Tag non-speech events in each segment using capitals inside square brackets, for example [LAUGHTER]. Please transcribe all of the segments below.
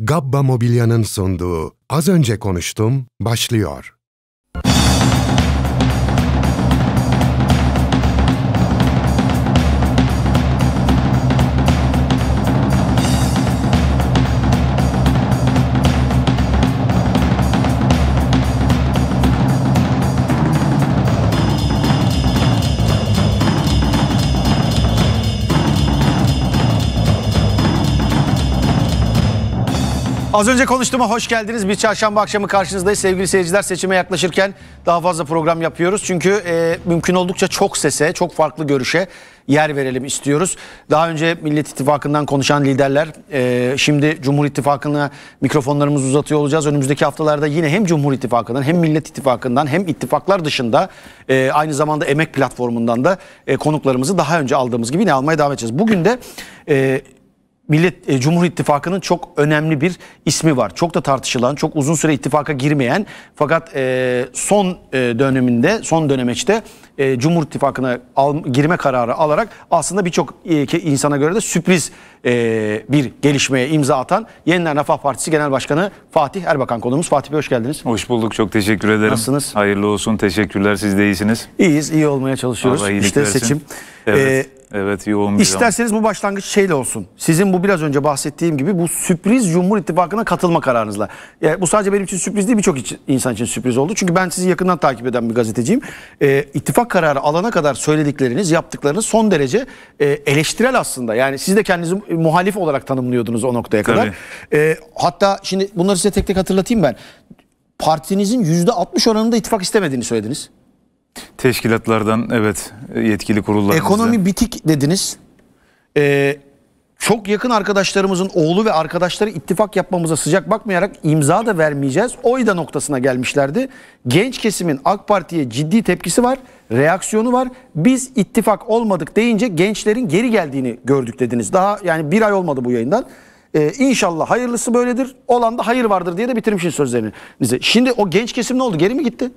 Gabba Mobilya'nın sunduğu Az Önce Konuştum başlıyor. Az önce konuştuğuma hoş geldiniz. Bir çarşamba akşamı karşınızdayız. Sevgili seyirciler seçime yaklaşırken daha fazla program yapıyoruz. Çünkü e, mümkün oldukça çok sese, çok farklı görüşe yer verelim istiyoruz. Daha önce Millet İttifakı'ndan konuşan liderler, e, şimdi Cumhur İttifakı'na mikrofonlarımızı uzatıyor olacağız. Önümüzdeki haftalarda yine hem Cumhur İttifakı'ndan hem Millet İttifakı'ndan hem ittifaklar dışında e, aynı zamanda Emek Platformu'ndan da e, konuklarımızı daha önce aldığımız gibi yine almaya devam edeceğiz. Bugün de e, Millet e, Cumhur İttifakı'nın çok önemli bir ismi var. Çok da tartışılan, çok uzun süre ittifaka girmeyen fakat e, son e, döneminde, son dönemeçte e, Cumhur İttifakı'na girme kararı alarak aslında birçok e, insana göre de sürpriz e, bir gelişmeye imza atan Yeniden Refah Partisi Genel Başkanı Fatih Erbakan konuğumuz. Fatih Bey hoş geldiniz. Hoş bulduk, çok teşekkür ederim. Nasılsınız? Hayırlı olsun, teşekkürler. Siz de iyisiniz. İyiyiz, iyi olmaya çalışıyoruz. Allah işte versin. seçim. Evet. E, Evet yoğun bir İsterseniz bu başlangıç şeyle olsun. Sizin bu biraz önce bahsettiğim gibi bu sürpriz Cumhur İttifakı'na katılma kararınızla. Yani bu sadece benim için sürpriz değil birçok insan için sürpriz oldu. Çünkü ben sizi yakından takip eden bir gazeteciyim. E, ittifak kararı alana kadar söyledikleriniz, yaptıklarınız son derece e, eleştirel aslında. Yani siz de kendinizi muhalif olarak tanımlıyordunuz o noktaya kadar. E, hatta şimdi bunları size tek tek hatırlatayım ben. Partinizin %60 oranında ittifak istemediğini söylediniz. Teşkilatlardan evet yetkili kurullar. Ekonomi bitik dediniz. Ee, çok yakın arkadaşlarımızın oğlu ve arkadaşları ittifak yapmamıza sıcak bakmayarak imza da vermeyeceğiz. Oy da noktasına gelmişlerdi. Genç kesimin AK Parti'ye ciddi tepkisi var, reaksiyonu var. Biz ittifak olmadık deyince gençlerin geri geldiğini gördük dediniz. Daha yani bir ay olmadı bu yayından. Ee, inşallah hayırlısı böyledir. Olan da hayır vardır diye de bitirmişsiniz sözlerinizi. Şimdi o genç kesim ne oldu? Geri mi gitti?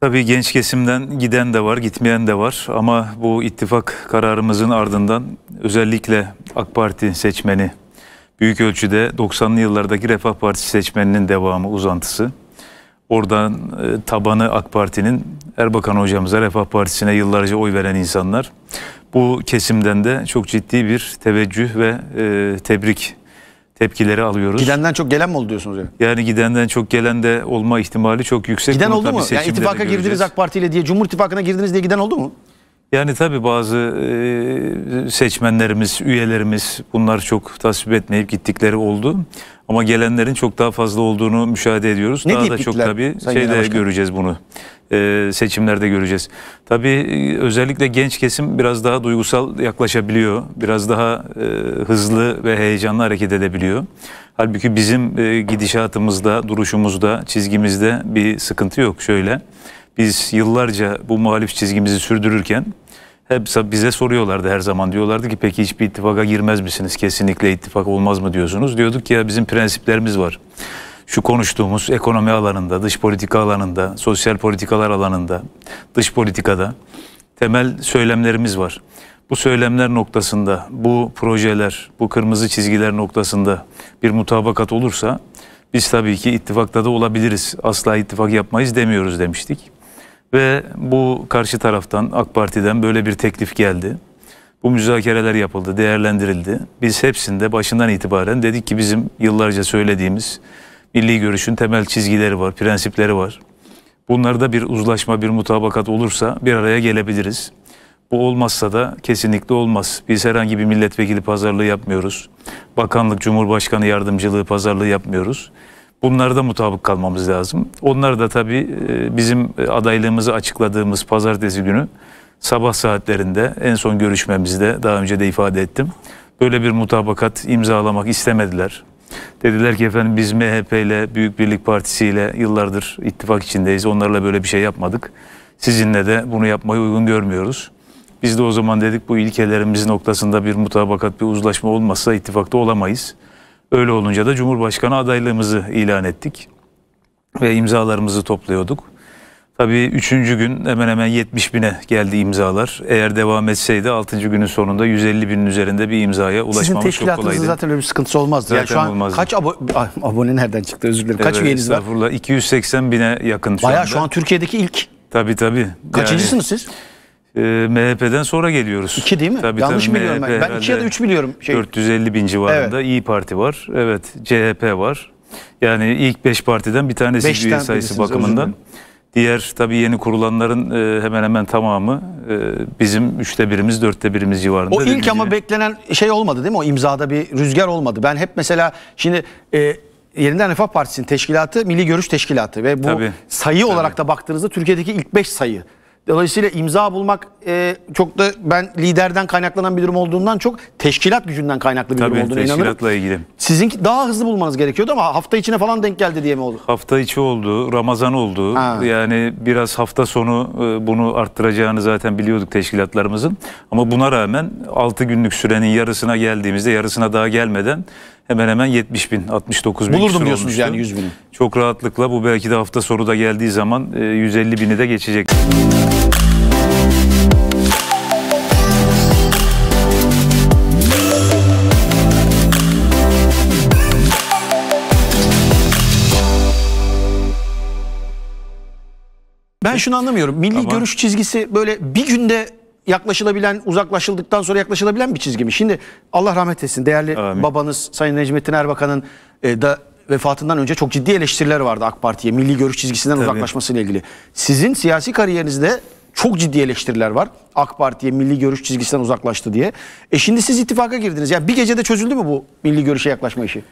Tabii genç kesimden giden de var, gitmeyen de var ama bu ittifak kararımızın ardından özellikle AK Parti seçmeni büyük ölçüde 90'lı yıllardaki Refah Partisi seçmeninin devamı, uzantısı. Oradan e, tabanı AK Parti'nin Erbakan hocamıza Refah Partisi'ne yıllarca oy veren insanlar. Bu kesimden de çok ciddi bir teveccüh ve e, tebrik tepkileri alıyoruz. Gidenden çok gelen mi oldu diyorsunuz yani? Yani gidenden çok gelen de olma ihtimali çok yüksek. Giden oldu mu? Yani ittifaka girdiniz AK Parti ile diye, Cumhur İttifakı'na girdiniz diye giden oldu mu? Yani tabii bazı e, seçmenlerimiz, üyelerimiz bunlar çok tasvip etmeyip gittikleri oldu. Ama gelenlerin çok daha fazla olduğunu müşahede ediyoruz. Ne daha da gittiler, çok tabii Sayın şeyde göreceğiz bunu. E, seçimlerde göreceğiz. Tabii e, özellikle genç kesim biraz daha duygusal yaklaşabiliyor. Biraz daha e, hızlı ve heyecanlı hareket edebiliyor. Halbuki bizim gidişatımızda, duruşumuzda, çizgimizde bir sıkıntı yok. Şöyle, biz yıllarca bu muhalif çizgimizi sürdürürken hep bize soruyorlardı her zaman diyorlardı ki peki hiçbir ittifaka girmez misiniz? Kesinlikle ittifak olmaz mı diyorsunuz? Diyorduk ki ya bizim prensiplerimiz var şu konuştuğumuz ekonomi alanında, dış politika alanında, sosyal politikalar alanında, dış politikada temel söylemlerimiz var. Bu söylemler noktasında, bu projeler, bu kırmızı çizgiler noktasında bir mutabakat olursa biz tabii ki ittifakta da olabiliriz. Asla ittifak yapmayız demiyoruz demiştik. Ve bu karşı taraftan AK Parti'den böyle bir teklif geldi. Bu müzakereler yapıldı, değerlendirildi. Biz hepsinde başından itibaren dedik ki bizim yıllarca söylediğimiz milli görüşün temel çizgileri var, prensipleri var. Bunlarda bir uzlaşma, bir mutabakat olursa bir araya gelebiliriz. Bu olmazsa da kesinlikle olmaz. Biz herhangi bir milletvekili pazarlığı yapmıyoruz. Bakanlık, Cumhurbaşkanı yardımcılığı pazarlığı yapmıyoruz. Bunlarda mutabık kalmamız lazım. Onlar da tabii e, bizim e, adaylığımızı açıkladığımız pazartesi günü sabah saatlerinde en son görüşmemizde daha önce de ifade ettim. Böyle bir mutabakat imzalamak istemediler. Dediler ki efendim biz MHP ile Büyük Birlik Partisi ile yıllardır ittifak içindeyiz. Onlarla böyle bir şey yapmadık. Sizinle de bunu yapmayı uygun görmüyoruz. Biz de o zaman dedik bu ilkelerimiz noktasında bir mutabakat, bir uzlaşma olmazsa ittifakta olamayız. Öyle olunca da Cumhurbaşkanı adaylığımızı ilan ettik ve imzalarımızı topluyorduk. Tabii üçüncü gün hemen hemen 70 bine geldi imzalar. Eğer devam etseydi altıncı günün sonunda 150 binin üzerinde bir imzaya ulaşmamız çok kolaydı. Sizin zaten öyle bir sıkıntısı olmazdı. Zaten yani şu an olmazdı. kaç abo [LAUGHS] ah, abone nereden çıktı özür dilerim. Kaç evet, üyeniz var? 280 bine yakın şu Bayağı anda. şu an Türkiye'deki ilk. Tabii tabii. Kaçıncısınız yani, siz? E, MHP'den sonra geliyoruz. İki değil mi? Tabii, Yanlış tabii, biliyorum MHP ben. iki ya da üç biliyorum. Şey. 450 bin civarında evet. İyi Parti var. Evet CHP var. Yani ilk beş partiden bir tanesi üye sayısı bakımından. Özür Diğer tabii yeni kurulanların e, hemen hemen tamamı e, bizim üçte birimiz, dörtte birimiz civarında. O ilk ama beklenen şey olmadı değil mi? O imzada bir rüzgar olmadı. Ben hep mesela şimdi e, yeniden Refah Partisi'nin teşkilatı Milli Görüş Teşkilatı ve bu tabii, sayı tabii. olarak da baktığınızda Türkiye'deki ilk beş sayı. Dolayısıyla imza bulmak e, çok da ben liderden kaynaklanan bir durum olduğundan çok teşkilat gücünden kaynaklı bir Tabii, durum olduğunu inanıyorum. Tabii teşkilatla ilgili. Sizinki daha hızlı bulmanız gerekiyordu ama hafta içine falan denk geldi diye mi oldu? Hafta içi oldu, Ramazan oldu. Ha. Yani biraz hafta sonu e, bunu arttıracağını zaten biliyorduk teşkilatlarımızın. Ama buna rağmen 6 günlük sürenin yarısına geldiğimizde yarısına daha gelmeden hemen hemen 70 bin, 69 bin. Bulurdum diyorsunuz olmuştu. yani 100 bini. Çok rahatlıkla bu belki de hafta sonu da geldiği zaman 150 e, bini de geçecek. Ben şunu anlamıyorum. Milli Ama... görüş çizgisi böyle bir günde yaklaşılabilen, uzaklaşıldıktan sonra yaklaşılabilen bir çizgi mi? Şimdi Allah rahmet etsin değerli Amin. babanız Sayın Necmettin Erbakan'ın e, da vefatından önce çok ciddi eleştiriler vardı AK Parti'ye. Milli görüş çizgisinden Tabii. uzaklaşmasıyla ilgili. Sizin siyasi kariyerinizde çok ciddi eleştiriler var. AK Parti'ye milli görüş çizgisinden uzaklaştı diye. E şimdi siz ittifaka girdiniz. Yani bir gecede çözüldü mü bu milli görüşe yaklaşma işi?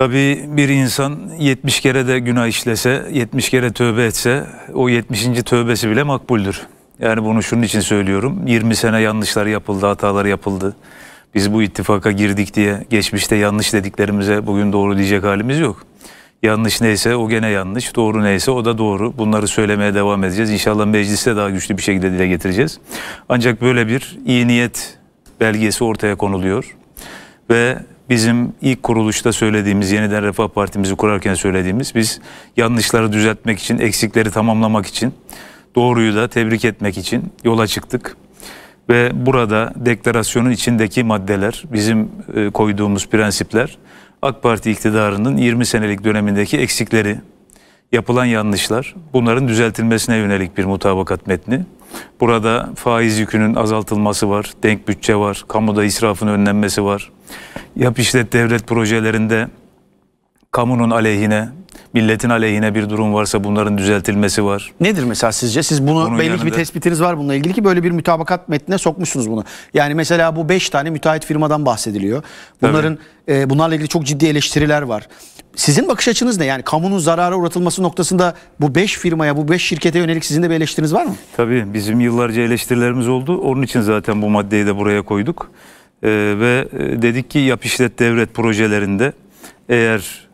Tabii bir insan 70 kere de günah işlese, 70 kere tövbe etse o 70. tövbesi bile makbuldür. Yani bunu şunun için söylüyorum. 20 sene yanlışlar yapıldı, hatalar yapıldı. Biz bu ittifaka girdik diye geçmişte yanlış dediklerimize bugün doğru diyecek halimiz yok. Yanlış neyse o gene yanlış, doğru neyse o da doğru. Bunları söylemeye devam edeceğiz. İnşallah mecliste daha güçlü bir şekilde dile getireceğiz. Ancak böyle bir iyi niyet belgesi ortaya konuluyor ve bizim ilk kuruluşta söylediğimiz, yeniden Refah Partimizi kurarken söylediğimiz biz yanlışları düzeltmek için, eksikleri tamamlamak için, doğruyu da tebrik etmek için yola çıktık. Ve burada deklarasyonun içindeki maddeler, bizim e, koyduğumuz prensipler AK Parti iktidarının 20 senelik dönemindeki eksikleri, yapılan yanlışlar, bunların düzeltilmesine yönelik bir mutabakat metni. Burada faiz yükünün azaltılması var, denk bütçe var, kamuda israfın önlenmesi var, Yap işlet devlet projelerinde kamunun aleyhine, milletin aleyhine bir durum varsa bunların düzeltilmesi var. Nedir mesela sizce? Siz bunu Bunun belli yanında... bir tespitiniz var bununla ilgili ki böyle bir mütabakat metnine sokmuşsunuz bunu. Yani mesela bu 5 tane müteahhit firmadan bahsediliyor. Bunların e, bunlarla ilgili çok ciddi eleştiriler var. Sizin bakış açınız ne? Yani kamunun zarara uğratılması noktasında bu 5 firmaya, bu 5 şirkete yönelik sizin de bir eleştiriniz var mı? Tabii bizim yıllarca eleştirilerimiz oldu. Onun için zaten bu maddeyi de buraya koyduk. Ee, e, ve dedik ki yap işlet devret projelerinde eğer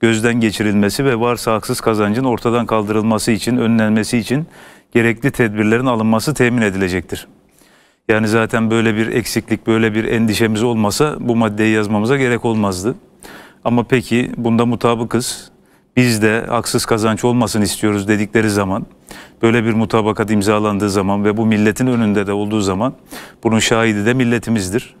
gözden geçirilmesi ve varsa haksız kazancın ortadan kaldırılması için, önlenmesi için gerekli tedbirlerin alınması temin edilecektir. Yani zaten böyle bir eksiklik, böyle bir endişemiz olmasa bu maddeyi yazmamıza gerek olmazdı. Ama peki bunda mutabıkız. Biz de haksız kazanç olmasın istiyoruz dedikleri zaman, böyle bir mutabakat imzalandığı zaman ve bu milletin önünde de olduğu zaman bunun şahidi de milletimizdir.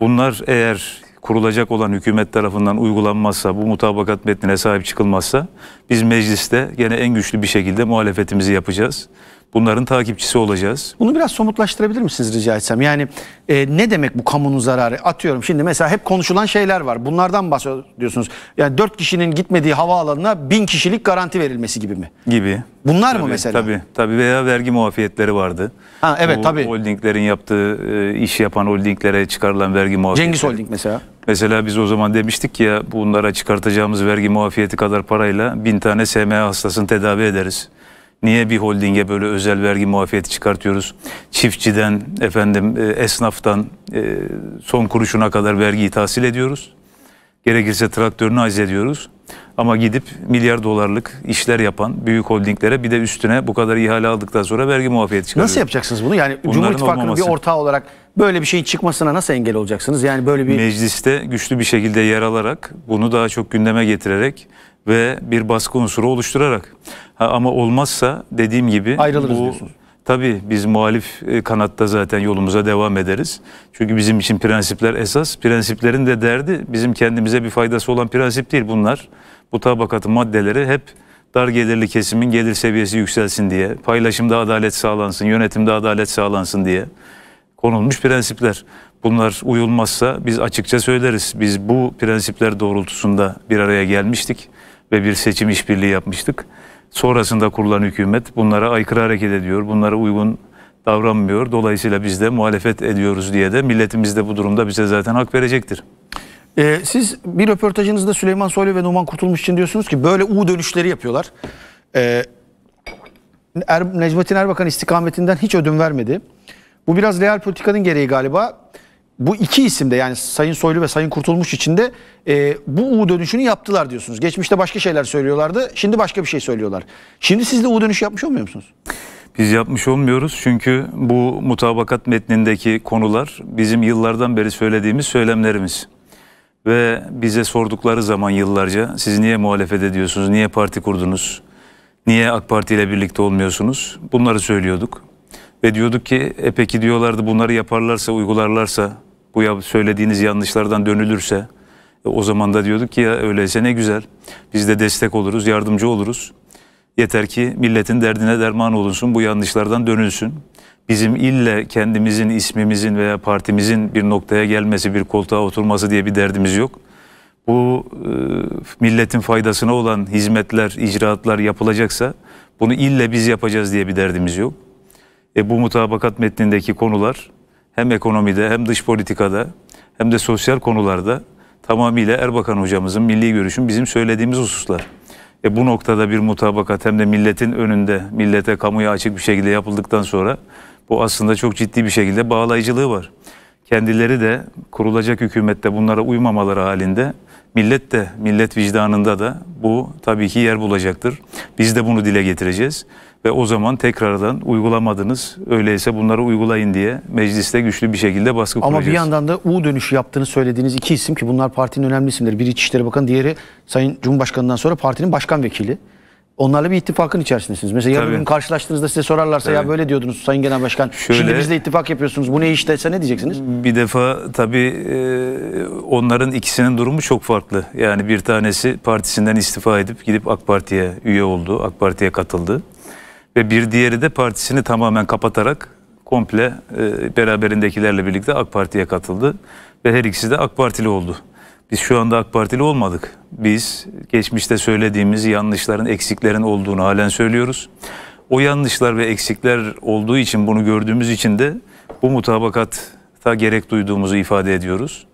Bunlar eğer kurulacak olan hükümet tarafından uygulanmazsa, bu mutabakat metnine sahip çıkılmazsa biz mecliste gene en güçlü bir şekilde muhalefetimizi yapacağız bunların takipçisi olacağız. Bunu biraz somutlaştırabilir misiniz rica etsem? Yani e, ne demek bu kamunun zararı? Atıyorum şimdi mesela hep konuşulan şeyler var. Bunlardan bahsediyorsunuz. Yani dört kişinin gitmediği havaalanına bin kişilik garanti verilmesi gibi mi? Gibi. Bunlar tabii, mı mesela? Tabii tabii veya vergi muafiyetleri vardı. Ha evet bu, tabii. Holdinglerin yaptığı e, iş yapan holdinglere çıkarılan vergi muafiyetleri. Cengiz Holding mesela. Mesela biz o zaman demiştik ki ya bunlara çıkartacağımız vergi muafiyeti kadar parayla bin tane SMA hastasını tedavi ederiz. Niye bir holdinge böyle özel vergi muafiyeti çıkartıyoruz? Çiftçiden, efendim e, esnaftan e, son kuruşuna kadar vergiyi tahsil ediyoruz. Gerekirse traktörünü az ediyoruz. Ama gidip milyar dolarlık işler yapan büyük holdinglere bir de üstüne bu kadar ihale aldıktan sonra vergi muafiyeti çıkarıyor. Nasıl yapacaksınız bunu? Yani Bunların Cumhur İttifakı'nın olmaması. bir ortağı olarak böyle bir şeyin çıkmasına nasıl engel olacaksınız? Yani böyle bir... Mecliste güçlü bir şekilde yer alarak bunu daha çok gündeme getirerek ve bir baskı unsuru oluşturarak. Ha, ama olmazsa dediğim gibi ayrılırız bu, diyorsunuz. Tabii biz muhalif e, kanatta zaten yolumuza devam ederiz. Çünkü bizim için prensipler esas. Prensiplerin de derdi bizim kendimize bir faydası olan prensip değil bunlar. Bu tabakatın maddeleri hep dar gelirli kesimin gelir seviyesi yükselsin diye, paylaşımda adalet sağlansın, yönetimde adalet sağlansın diye konulmuş prensipler. Bunlar uyulmazsa biz açıkça söyleriz. Biz bu prensipler doğrultusunda bir araya gelmiştik ve bir seçim işbirliği yapmıştık. Sonrasında kurulan hükümet bunlara aykırı hareket ediyor, bunlara uygun davranmıyor. Dolayısıyla biz de muhalefet ediyoruz diye de milletimiz de bu durumda bize zaten hak verecektir. Ee, siz bir röportajınızda Süleyman Soylu ve Numan Kurtulmuş için diyorsunuz ki böyle U dönüşleri yapıyorlar. Ee, er, Necmettin Erbakan istikametinden hiç ödün vermedi. Bu biraz real politikanın gereği galiba bu iki isimde yani Sayın Soylu ve Sayın Kurtulmuş içinde e, bu U dönüşünü yaptılar diyorsunuz. Geçmişte başka şeyler söylüyorlardı. Şimdi başka bir şey söylüyorlar. Şimdi siz de U dönüşü yapmış olmuyor musunuz? Biz yapmış olmuyoruz çünkü bu mutabakat metnindeki konular bizim yıllardan beri söylediğimiz söylemlerimiz. Ve bize sordukları zaman yıllarca siz niye muhalefet ediyorsunuz, niye parti kurdunuz, niye AK Parti ile birlikte olmuyorsunuz bunları söylüyorduk. Ve diyorduk ki e peki diyorlardı bunları yaparlarsa uygularlarsa bu söylediğiniz yanlışlardan dönülürse e, o zaman da diyorduk ki ya öyleyse ne güzel. Biz de destek oluruz, yardımcı oluruz. Yeter ki milletin derdine derman olunsun, bu yanlışlardan dönülsün. Bizim ille kendimizin, ismimizin veya partimizin bir noktaya gelmesi, bir koltuğa oturması diye bir derdimiz yok. Bu e, milletin faydasına olan hizmetler, icraatlar yapılacaksa bunu ille biz yapacağız diye bir derdimiz yok. E, bu mutabakat metnindeki konular hem ekonomide hem dış politikada hem de sosyal konularda tamamıyla Erbakan hocamızın milli görüşün bizim söylediğimiz hususlar. E bu noktada bir mutabakat hem de milletin önünde, millete, kamuya açık bir şekilde yapıldıktan sonra bu aslında çok ciddi bir şekilde bağlayıcılığı var. Kendileri de kurulacak hükümette bunlara uymamaları halinde millet de millet vicdanında da bu tabii ki yer bulacaktır. Biz de bunu dile getireceğiz ve o zaman tekrardan uygulamadınız öyleyse bunları uygulayın diye mecliste güçlü bir şekilde baskı Ama kuracağız. Ama bir yandan da U dönüşü yaptığını söylediğiniz iki isim ki bunlar partinin önemli isimleri. Biri İçişleri Bakanı diğeri Sayın Cumhurbaşkanı'ndan sonra partinin başkan vekili onlarla bir ittifakın içerisindesiniz. Mesela yarın gün karşılaştığınızda size sorarlarsa evet. ya böyle diyordunuz Sayın Genel Başkan. Şöyle, şimdi bizle ittifak yapıyorsunuz. Bu ne işteyse ne diyeceksiniz? Bir defa tabii e, onların ikisinin durumu çok farklı. Yani bir tanesi partisinden istifa edip gidip AK Parti'ye üye oldu. AK Parti'ye katıldı. Ve bir diğeri de partisini tamamen kapatarak komple e, beraberindekilerle birlikte AK Parti'ye katıldı. Ve her ikisi de AK Partili oldu. Biz şu anda AK Partili olmadık. Biz geçmişte söylediğimiz yanlışların, eksiklerin olduğunu halen söylüyoruz. O yanlışlar ve eksikler olduğu için bunu gördüğümüz için de bu mutabakatta gerek duyduğumuzu ifade ediyoruz.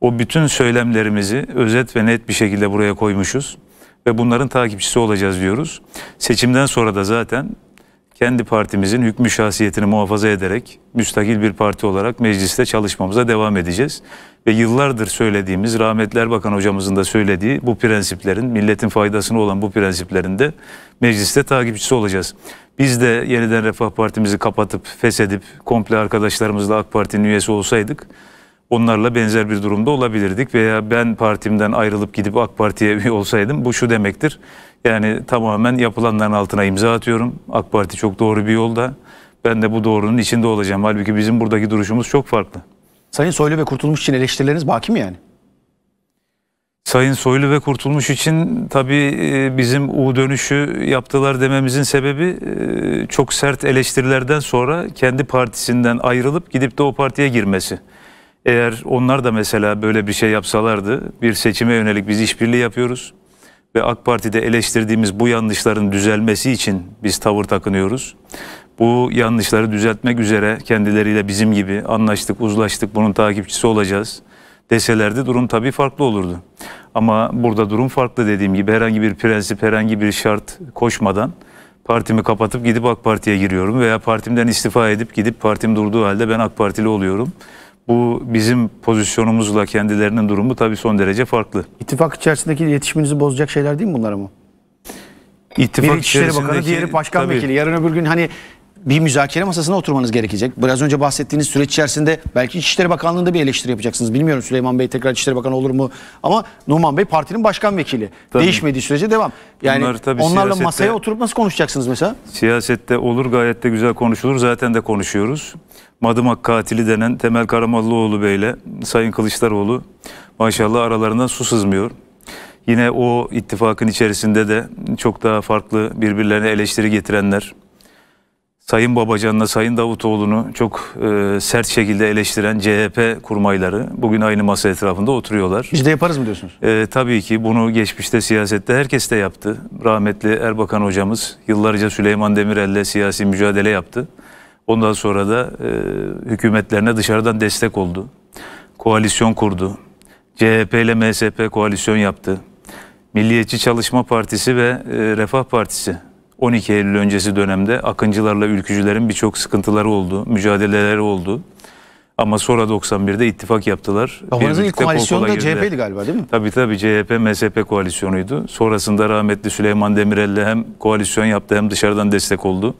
O bütün söylemlerimizi özet ve net bir şekilde buraya koymuşuz ve bunların takipçisi olacağız diyoruz. Seçimden sonra da zaten kendi partimizin hükmü şahsiyetini muhafaza ederek müstakil bir parti olarak mecliste çalışmamıza devam edeceğiz ve yıllardır söylediğimiz rahmetli Erbakan hocamızın da söylediği bu prensiplerin milletin faydasını olan bu prensiplerin de mecliste takipçisi olacağız. Biz de yeniden Refah Partimizi kapatıp feshedip komple arkadaşlarımızla AK Parti'nin üyesi olsaydık onlarla benzer bir durumda olabilirdik veya ben partimden ayrılıp gidip AK Parti'ye üye olsaydım bu şu demektir. Yani tamamen yapılanların altına imza atıyorum. AK Parti çok doğru bir yolda. Ben de bu doğrunun içinde olacağım. Halbuki bizim buradaki duruşumuz çok farklı. Sayın Soylu ve Kurtulmuş için eleştirileriniz baki mi yani? Sayın Soylu ve Kurtulmuş için tabii e, bizim U dönüşü yaptılar dememizin sebebi e, çok sert eleştirilerden sonra kendi partisinden ayrılıp gidip de o partiye girmesi. Eğer onlar da mesela böyle bir şey yapsalardı bir seçime yönelik biz işbirliği yapıyoruz ve AK Parti'de eleştirdiğimiz bu yanlışların düzelmesi için biz tavır takınıyoruz. Bu yanlışları düzeltmek üzere kendileriyle bizim gibi anlaştık, uzlaştık, bunun takipçisi olacağız deselerdi durum tabii farklı olurdu. Ama burada durum farklı dediğim gibi herhangi bir prensip, herhangi bir şart koşmadan partimi kapatıp gidip AK Parti'ye giriyorum veya partimden istifa edip gidip partim durduğu halde ben AK Partili oluyorum. Bu bizim pozisyonumuzla kendilerinin durumu tabii son derece farklı. İttifak içerisindeki iletişiminizi bozacak şeyler değil mi bunlar ama? İttifak biri İçişleri Bakanı, diğeri Başkan tabii, Vekili. Yarın öbür gün hani bir müzakere masasına oturmanız gerekecek. Biraz önce bahsettiğiniz süreç içerisinde belki İçişleri Bakanlığı'nda bir eleştiri yapacaksınız. Bilmiyorum Süleyman Bey tekrar İçişleri Bakanı olur mu? Ama Numan Bey partinin başkan vekili. Tabii. Değişmediği sürece devam. Yani tabii onlarla siyasette, masaya oturup nasıl konuşacaksınız mesela? Siyasette olur gayet de güzel konuşulur. Zaten de konuşuyoruz. Madımak katili denen Temel Karamallıoğlu Bey'le Sayın Kılıçdaroğlu maşallah aralarından su sızmıyor. Yine o ittifakın içerisinde de çok daha farklı birbirlerine eleştiri getirenler Sayın Babacan'la Sayın Davutoğlu'nu çok e, sert şekilde eleştiren CHP kurmayları bugün aynı masa etrafında oturuyorlar. Biz de yaparız mı diyorsunuz? E, tabii ki bunu geçmişte siyasette herkes de yaptı. Rahmetli Erbakan hocamız yıllarca Süleyman Demirel'le siyasi mücadele yaptı. Ondan sonra da e, hükümetlerine dışarıdan destek oldu. Koalisyon kurdu. CHP ile MSP koalisyon yaptı. Milliyetçi Çalışma Partisi ve e, Refah Partisi 12 Eylül öncesi dönemde akıncılarla ülkücülerin birçok sıkıntıları oldu, mücadeleleri oldu. Ama sonra 91'de ittifak yaptılar. Babanızın ilk koalisyonu da CHP'ydi galiba değil mi? Tabii tabii CHP, MSP koalisyonuydu. Sonrasında rahmetli Süleyman Demirel'le hem koalisyon yaptı hem dışarıdan destek oldu.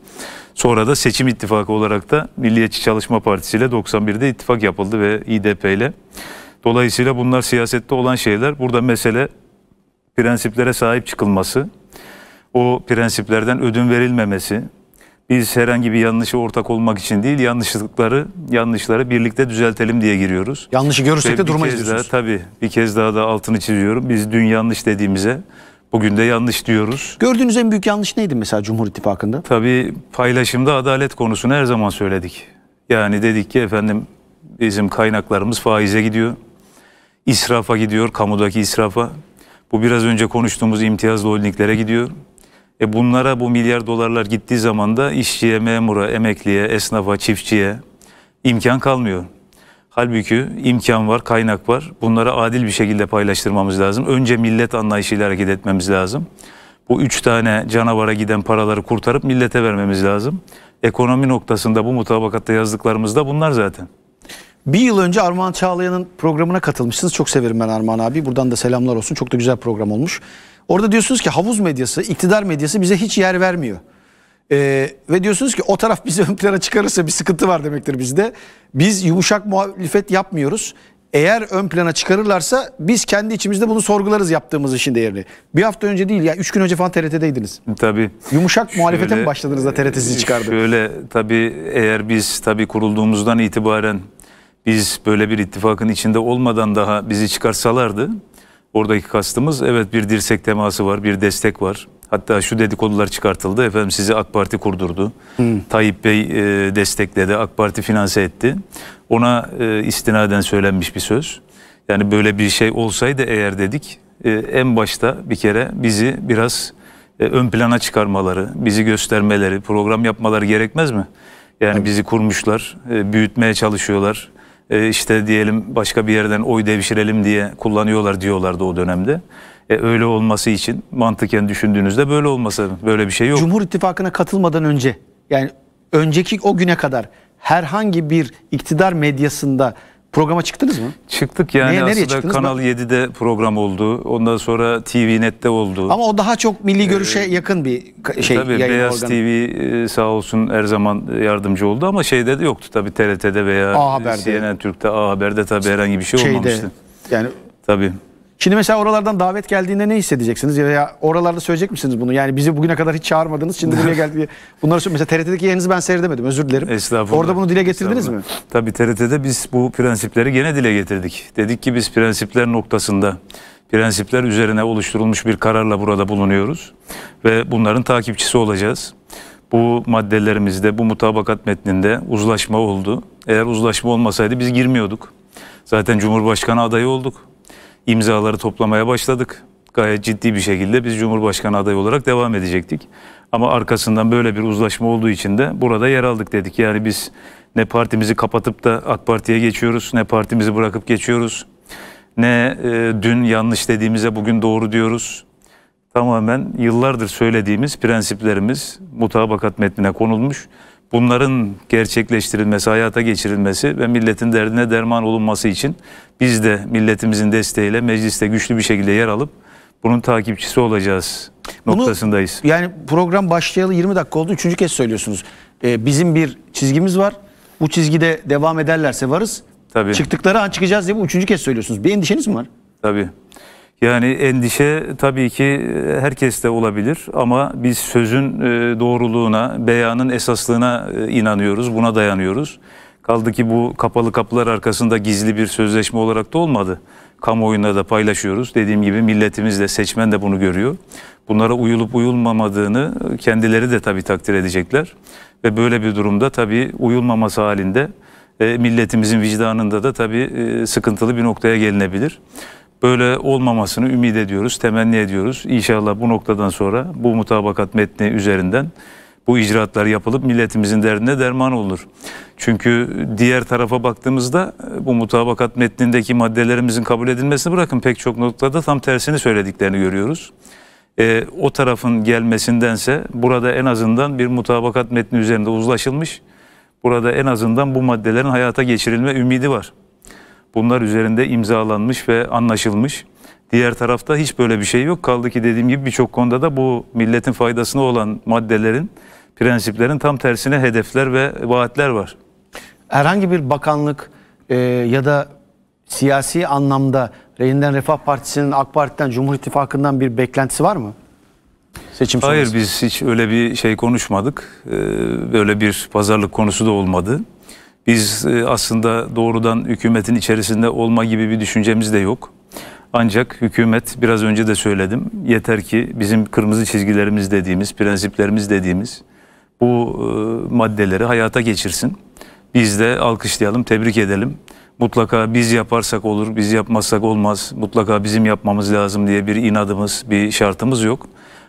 Sonra da seçim ittifakı olarak da Milliyetçi Çalışma Partisi ile 91'de ittifak yapıldı ve İDP ile. Dolayısıyla bunlar siyasette olan şeyler. Burada mesele prensiplere sahip çıkılması, o prensiplerden ödün verilmemesi, biz herhangi bir yanlışı ortak olmak için değil, yanlışlıkları, yanlışları birlikte düzeltelim diye giriyoruz. Yanlışı görürsek Ve de durmayız diyorsunuz. tabii bir kez daha da altını çiziyorum. Biz dün yanlış dediğimize bugün de yanlış diyoruz. Gördüğünüz en büyük yanlış neydi mesela Cumhur İttifakı'nda? Tabii paylaşımda adalet konusunu her zaman söyledik. Yani dedik ki efendim bizim kaynaklarımız faize gidiyor. israfa gidiyor, kamudaki israfa. Bu biraz önce konuştuğumuz imtiyazlı holdinglere gidiyor. E bunlara bu milyar dolarlar gittiği zaman da işçiye, memura, emekliye, esnafa, çiftçiye imkan kalmıyor. Halbuki imkan var, kaynak var. Bunları adil bir şekilde paylaştırmamız lazım. Önce millet anlayışıyla hareket etmemiz lazım. Bu üç tane canavara giden paraları kurtarıp millete vermemiz lazım. Ekonomi noktasında bu mutabakatta yazdıklarımız da bunlar zaten. Bir yıl önce Armağan Çağlayan'ın programına katılmışsınız. Çok severim ben Armağan abi. Buradan da selamlar olsun. Çok da güzel program olmuş. Orada diyorsunuz ki havuz medyası, iktidar medyası bize hiç yer vermiyor. Ee, ve diyorsunuz ki o taraf bizi [LAUGHS] ön plana çıkarırsa bir sıkıntı var demektir bizde. Biz yumuşak muhalefet yapmıyoruz. Eğer ön plana çıkarırlarsa biz kendi içimizde bunu sorgularız yaptığımız işin değerini. Bir hafta önce değil ya üç gün önce falan TRT'deydiniz. Tabii. Yumuşak şöyle, mi başladınız da TRT sizi e, çıkardı? Şöyle tabii eğer biz tabii kurulduğumuzdan itibaren biz böyle bir ittifakın içinde olmadan daha bizi çıkarsalardı Oradaki kastımız evet bir dirsek teması var, bir destek var. Hatta şu dedikodular çıkartıldı. Efendim sizi AK Parti kurdurdu. Hmm. Tayyip Bey e, destekledi. AK Parti finanse etti. Ona e, istinaden söylenmiş bir söz. Yani böyle bir şey olsaydı eğer dedik e, en başta bir kere bizi biraz e, ön plana çıkarmaları, bizi göstermeleri, program yapmaları gerekmez mi? Yani evet. bizi kurmuşlar, e, büyütmeye çalışıyorlar e, işte diyelim başka bir yerden oy devşirelim diye kullanıyorlar diyorlardı o dönemde. E, öyle olması için mantıken düşündüğünüzde böyle olması böyle bir şey yok. Cumhur İttifakı'na katılmadan önce yani önceki o güne kadar herhangi bir iktidar medyasında Programa çıktınız mı? Çıktık yani Neye, nereye çıktınız? Kanal ben? 7'de program oldu. Ondan sonra TV Net'te oldu. Ama o daha çok milli ee, görüşe ee, yakın bir e, şey. Tabii Beyaz organı. TV e, sağ olsun her zaman yardımcı oldu ama şeyde de yoktu tabii TRT'de veya A CNN Türk'te A Haber'de tabii herhangi bir şey şeyde, olmamıştı. Yani Tabii. Şimdi mesela oralardan davet geldiğinde ne hissedeceksiniz? Ya oralarda söyleyecek misiniz bunu? Yani bizi bugüne kadar hiç çağırmadınız. Şimdi buraya [LAUGHS] geldi. Bunları mesela TRT'deki yerinizi ben seyredemedim. Özür dilerim. Estağfurullah. Orada bunu dile getirdiniz mi? Tabii TRT'de biz bu prensipleri gene dile getirdik. Dedik ki biz prensipler noktasında prensipler üzerine oluşturulmuş bir kararla burada bulunuyoruz ve bunların takipçisi olacağız. Bu maddelerimizde, bu mutabakat metninde uzlaşma oldu. Eğer uzlaşma olmasaydı biz girmiyorduk. Zaten Cumhurbaşkanı adayı olduk imzaları toplamaya başladık. Gayet ciddi bir şekilde biz Cumhurbaşkanı adayı olarak devam edecektik. Ama arkasından böyle bir uzlaşma olduğu için de burada yer aldık dedik. Yani biz ne partimizi kapatıp da AK Parti'ye geçiyoruz, ne partimizi bırakıp geçiyoruz. Ne e, dün yanlış dediğimize bugün doğru diyoruz. Tamamen yıllardır söylediğimiz prensiplerimiz mutabakat metnine konulmuş bunların gerçekleştirilmesi, hayata geçirilmesi ve milletin derdine derman olunması için biz de milletimizin desteğiyle mecliste güçlü bir şekilde yer alıp bunun takipçisi olacağız noktasındayız. Bunu, yani program başlayalı 20 dakika oldu. Üçüncü kez söylüyorsunuz. Ee, bizim bir çizgimiz var. Bu çizgide devam ederlerse varız. Tabii. Çıktıkları an çıkacağız diye bu üçüncü kez söylüyorsunuz. Bir endişeniz mi var? Tabii. Yani endişe tabii ki e, herkeste olabilir ama biz sözün e, doğruluğuna, beyanın esaslığına e, inanıyoruz, buna dayanıyoruz. Kaldı ki bu kapalı kapılar arkasında gizli bir sözleşme olarak da olmadı. Kamuoyunda da paylaşıyoruz. Dediğim gibi milletimiz de seçmen de bunu görüyor. Bunlara uyulup uyulmamadığını kendileri de tabii takdir edecekler. Ve böyle bir durumda tabii uyulmaması halinde milletimizin vicdanında da tabii sıkıntılı bir noktaya gelinebilir böyle olmamasını ümit ediyoruz, temenni ediyoruz. İnşallah bu noktadan sonra bu mutabakat metni üzerinden bu icraatlar yapılıp milletimizin derdine derman olur. Çünkü diğer tarafa baktığımızda e, bu mutabakat metnindeki maddelerimizin kabul edilmesini bırakın pek çok noktada tam tersini söylediklerini görüyoruz. Ee, o tarafın gelmesindense burada en azından bir mutabakat metni üzerinde uzlaşılmış. Burada en azından bu maddelerin hayata geçirilme ümidi var. Bunlar üzerinde imzalanmış ve anlaşılmış. Diğer tarafta hiç böyle bir şey yok. Kaldı ki dediğim gibi birçok konuda da bu milletin faydasına olan maddelerin, prensiplerin tam tersine hedefler ve vaatler var. Herhangi bir bakanlık e, ya da siyasi anlamda Reyinden Refah Partisi'nin AK Parti'den Cumhur İttifakı'ndan bir beklentisi var mı? Seçim sonrası. Hayır biz hiç öyle bir şey konuşmadık. Ee, böyle bir pazarlık konusu da olmadı. Biz e, aslında doğrudan hükümetin içerisinde olma gibi bir düşüncemiz de yok. Ancak hükümet biraz önce de söyledim. Yeter ki bizim kırmızı çizgilerimiz dediğimiz, prensiplerimiz dediğimiz bu e, maddeleri hayata geçirsin. Biz de alkışlayalım, tebrik edelim. Mutlaka biz yaparsak olur, biz yapmazsak olmaz. Mutlaka bizim yapmamız lazım diye bir inadımız, bir şartımız yok.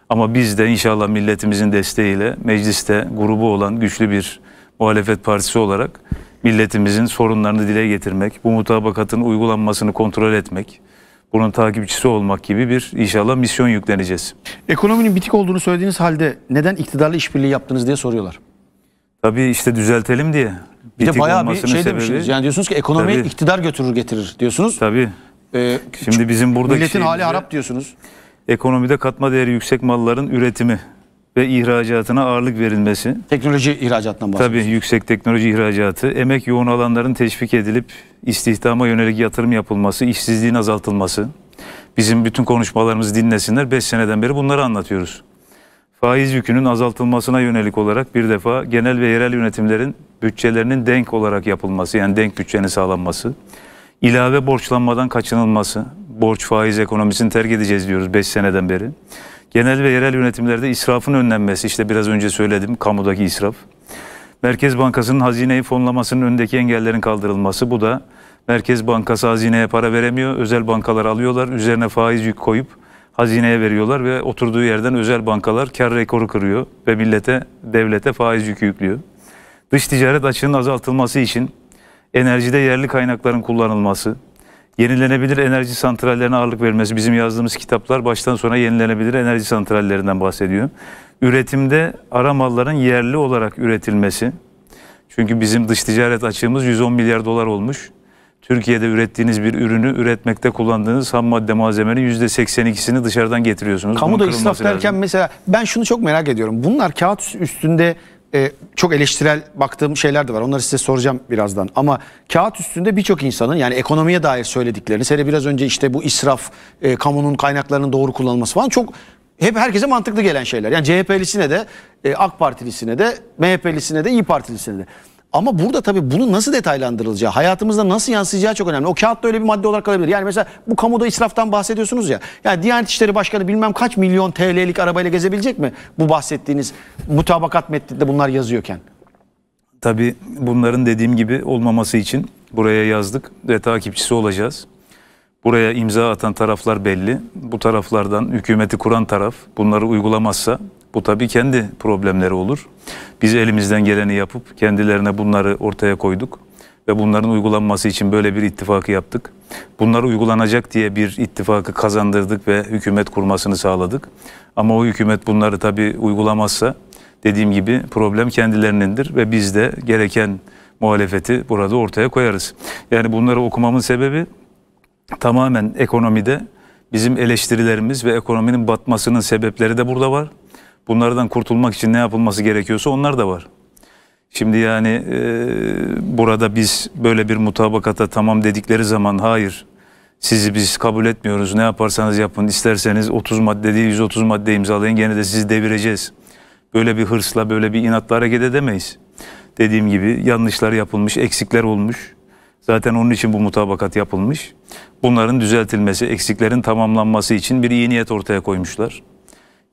Ama biz de inşallah milletimizin desteğiyle mecliste grubu olan güçlü bir muhalefet partisi olarak milletimizin sorunlarını dile getirmek, bu mutabakatın uygulanmasını kontrol etmek, bunun takipçisi olmak gibi bir inşallah misyon yükleneceğiz. Ekonominin bitik olduğunu söylediğiniz halde neden iktidarla işbirliği yaptınız diye soruyorlar. Tabii işte düzeltelim diye. Bir bitik de bayağı bir şey sebebi, Yani diyorsunuz ki ekonomiyi tabii, iktidar götürür getirir diyorsunuz. Tabii. Ee, Şimdi bizim buradaki milletin hali harap diyorsunuz. Ekonomide katma değeri yüksek malların üretimi ve ihracatına ağırlık verilmesi. Teknoloji ihracatından bahsediyoruz. Tabii yüksek teknoloji ihracatı, emek yoğun alanların teşvik edilip istihdama yönelik yatırım yapılması, işsizliğin azaltılması. Bizim bütün konuşmalarımızı dinlesinler. 5 seneden beri bunları anlatıyoruz. Faiz yükünün azaltılmasına yönelik olarak bir defa genel ve yerel yönetimlerin bütçelerinin denk olarak yapılması, yani denk bütçenin sağlanması. ilave borçlanmadan kaçınılması, borç faiz ekonomisini terk edeceğiz diyoruz 5 seneden beri. Genel ve yerel yönetimlerde israfın önlenmesi, işte biraz önce söyledim kamudaki israf. Merkez Bankası'nın hazineyi fonlamasının önündeki engellerin kaldırılması. Bu da Merkez Bankası hazineye para veremiyor. Özel bankalar alıyorlar. Üzerine faiz yük koyup hazineye veriyorlar ve oturduğu yerden özel bankalar kar rekoru kırıyor ve millete, devlete faiz yükü yüklüyor. Dış ticaret açığının azaltılması için enerjide yerli kaynakların kullanılması, Yenilenebilir enerji santrallerine ağırlık verilmesi. Bizim yazdığımız kitaplar baştan sona yenilenebilir enerji santrallerinden bahsediyor. Üretimde ara malların yerli olarak üretilmesi. Çünkü bizim dış ticaret açığımız 110 milyar dolar olmuş. Türkiye'de ürettiğiniz bir ürünü üretmekte kullandığınız ham madde malzemenin %82'sini dışarıdan getiriyorsunuz. Kamuda israf derken lazım. mesela ben şunu çok merak ediyorum. Bunlar kağıt üstünde e, çok eleştirel baktığım şeyler de var. Onları size soracağım birazdan. Ama kağıt üstünde birçok insanın yani ekonomiye dair söylediklerini, hele biraz önce işte bu israf, e, kamunun kaynaklarının doğru kullanılması falan çok hep herkese mantıklı gelen şeyler. Yani CHP'lisine de, e, AK Partilisine de, MHP'lisine de, İyi Partilisine de. Ama burada tabii bunu nasıl detaylandırılacağı, hayatımızda nasıl yansıyacağı çok önemli. O kağıtta öyle bir madde olarak kalabilir. Yani mesela bu kamuda israftan bahsediyorsunuz ya. Yani Diyanet İşleri Başkanı bilmem kaç milyon TL'lik arabayla gezebilecek mi? Bu bahsettiğiniz mutabakat metninde bunlar yazıyorken. Tabii bunların dediğim gibi olmaması için buraya yazdık ve takipçisi olacağız. Buraya imza atan taraflar belli. Bu taraflardan hükümeti kuran taraf bunları uygulamazsa bu tabii kendi problemleri olur. Biz elimizden geleni yapıp kendilerine bunları ortaya koyduk ve bunların uygulanması için böyle bir ittifakı yaptık. Bunlar uygulanacak diye bir ittifakı kazandırdık ve hükümet kurmasını sağladık. Ama o hükümet bunları tabii uygulamazsa dediğim gibi problem kendilerinindir ve biz de gereken muhalefeti burada ortaya koyarız. Yani bunları okumamın sebebi tamamen ekonomide bizim eleştirilerimiz ve ekonominin batmasının sebepleri de burada var bunlardan kurtulmak için ne yapılması gerekiyorsa onlar da var. Şimdi yani e, burada biz böyle bir mutabakata tamam dedikleri zaman hayır sizi biz kabul etmiyoruz ne yaparsanız yapın isterseniz 30 madde değil 130 madde imzalayın gene de sizi devireceğiz. Böyle bir hırsla böyle bir inatla hareket edemeyiz. Dediğim gibi yanlışlar yapılmış eksikler olmuş. Zaten onun için bu mutabakat yapılmış. Bunların düzeltilmesi, eksiklerin tamamlanması için bir iyi niyet ortaya koymuşlar.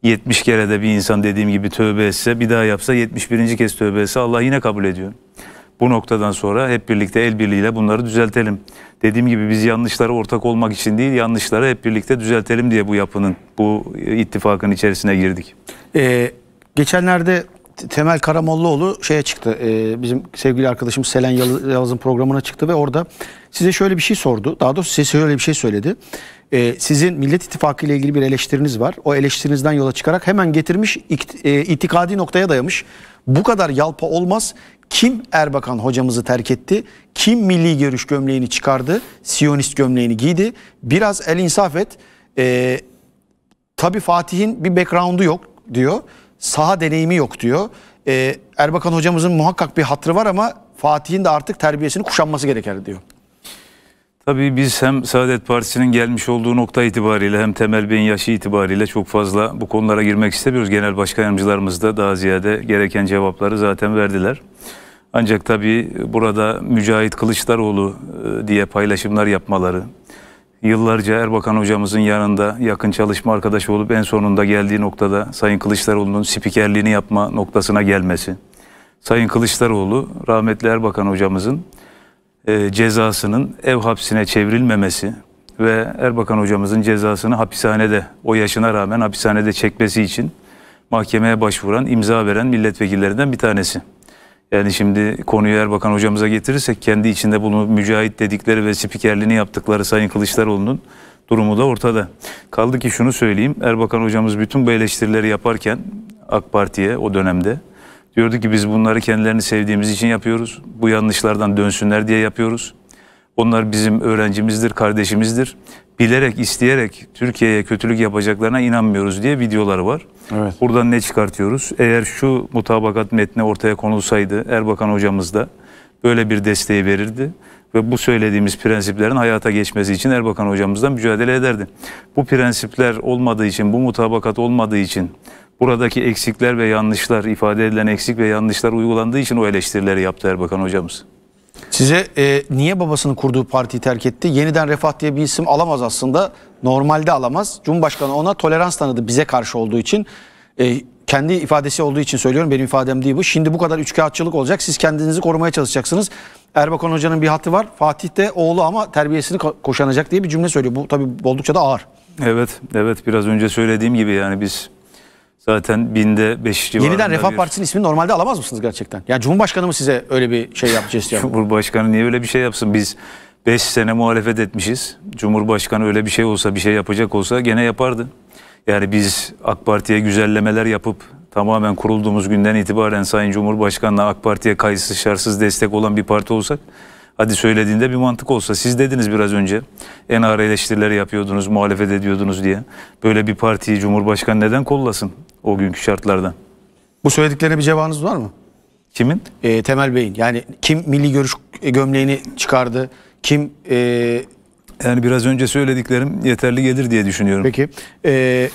70 kere de bir insan dediğim gibi tövbe etse bir daha yapsa 71. kez tövbe etse Allah yine kabul ediyor. Bu noktadan sonra hep birlikte el birliğiyle bunları düzeltelim. Dediğim gibi biz yanlışlara ortak olmak için değil yanlışları hep birlikte düzeltelim diye bu yapının bu ittifakın içerisine girdik. Ee, geçenlerde Temel Karamollaoğlu şeye çıktı. E, bizim sevgili arkadaşım Selen Yalaz'ın programına çıktı ve orada size şöyle bir şey sordu. Daha doğrusu size şöyle bir şey söyledi. E, sizin Millet İttifakı ile ilgili bir eleştiriniz var. O eleştirinizden yola çıkarak hemen getirmiş it, e, itikadi noktaya dayamış. Bu kadar yalpa olmaz. Kim Erbakan hocamızı terk etti? Kim milli görüş gömleğini çıkardı? Siyonist gömleğini giydi. Biraz el insaf et. E, tabii Fatih'in bir background'u yok diyor saha deneyimi yok diyor. Ee, Erbakan hocamızın muhakkak bir hatrı var ama Fatih'in de artık terbiyesini kuşanması gerekir diyor. Tabii biz hem Saadet Partisi'nin gelmiş olduğu nokta itibariyle hem Temel Bey'in yaşı itibariyle çok fazla bu konulara girmek istemiyoruz. Genel başkan yardımcılarımız da daha ziyade gereken cevapları zaten verdiler. Ancak tabii burada Mücahit Kılıçdaroğlu e, diye paylaşımlar yapmaları, yıllarca Erbakan hocamızın yanında yakın çalışma arkadaşı olup en sonunda geldiği noktada Sayın Kılıçdaroğlu'nun spikerliğini yapma noktasına gelmesi. Sayın Kılıçdaroğlu rahmetli Erbakan hocamızın e, cezasının ev hapsine çevrilmemesi ve Erbakan hocamızın cezasını hapishanede o yaşına rağmen hapishanede çekmesi için mahkemeye başvuran, imza veren milletvekillerinden bir tanesi. Yani şimdi konuyu Erbakan hocamıza getirirsek kendi içinde bunu mücahit dedikleri ve spikerliğini yaptıkları Sayın Kılıçdaroğlu'nun durumu da ortada. Kaldı ki şunu söyleyeyim Erbakan hocamız bütün bu eleştirileri yaparken AK Parti'ye o dönemde diyordu ki biz bunları kendilerini sevdiğimiz için yapıyoruz. Bu yanlışlardan dönsünler diye yapıyoruz. Onlar bizim öğrencimizdir, kardeşimizdir bilerek, isteyerek Türkiye'ye kötülük yapacaklarına inanmıyoruz diye videoları var. Evet. Buradan ne çıkartıyoruz? Eğer şu mutabakat metni ortaya konulsaydı Erbakan hocamız da böyle bir desteği verirdi ve bu söylediğimiz prensiplerin hayata geçmesi için Erbakan hocamızdan mücadele ederdi. Bu prensipler olmadığı için, bu mutabakat olmadığı için, buradaki eksikler ve yanlışlar, ifade edilen eksik ve yanlışlar uygulandığı için o eleştirileri yaptı Erbakan hocamız. Size e, niye babasının kurduğu partiyi terk etti? Yeniden Refah diye bir isim alamaz aslında. Normalde alamaz. Cumhurbaşkanı ona tolerans tanıdı bize karşı olduğu için. E, kendi ifadesi olduğu için söylüyorum benim ifadem değil bu. Şimdi bu kadar üçkağıtçılık olacak. Siz kendinizi korumaya çalışacaksınız. Erbakan Hoca'nın bir hattı var. Fatih de oğlu ama terbiyesini koşanacak diye bir cümle söylüyor. Bu tabii oldukça da ağır. Evet, evet biraz önce söylediğim gibi yani biz Zaten binde beş civarında. Yeniden Refah bir... Partisi'nin ismini normalde alamaz mısınız gerçekten? Yani Cumhurbaşkanı mı size öyle bir şey yapacağız? Cumhurbaşkanı niye öyle bir şey yapsın? Biz 5 sene muhalefet etmişiz. Cumhurbaşkanı öyle bir şey olsa, bir şey yapacak olsa gene yapardı. Yani biz AK Parti'ye güzellemeler yapıp tamamen kurulduğumuz günden itibaren Sayın Cumhurbaşkanı'na AK Parti'ye kayıtsız şartsız destek olan bir parti olsak Hadi söylediğinde bir mantık olsa. Siz dediniz biraz önce en ağır eleştirileri yapıyordunuz, muhalefet ediyordunuz diye. Böyle bir partiyi Cumhurbaşkanı neden kollasın o günkü şartlarda? Bu söylediklerine bir cevabınız var mı? Kimin? E, Temel Bey'in. Yani kim milli görüş gömleğini çıkardı, kim... E... Yani biraz önce söylediklerim yeterli gelir diye düşünüyorum. Peki. E,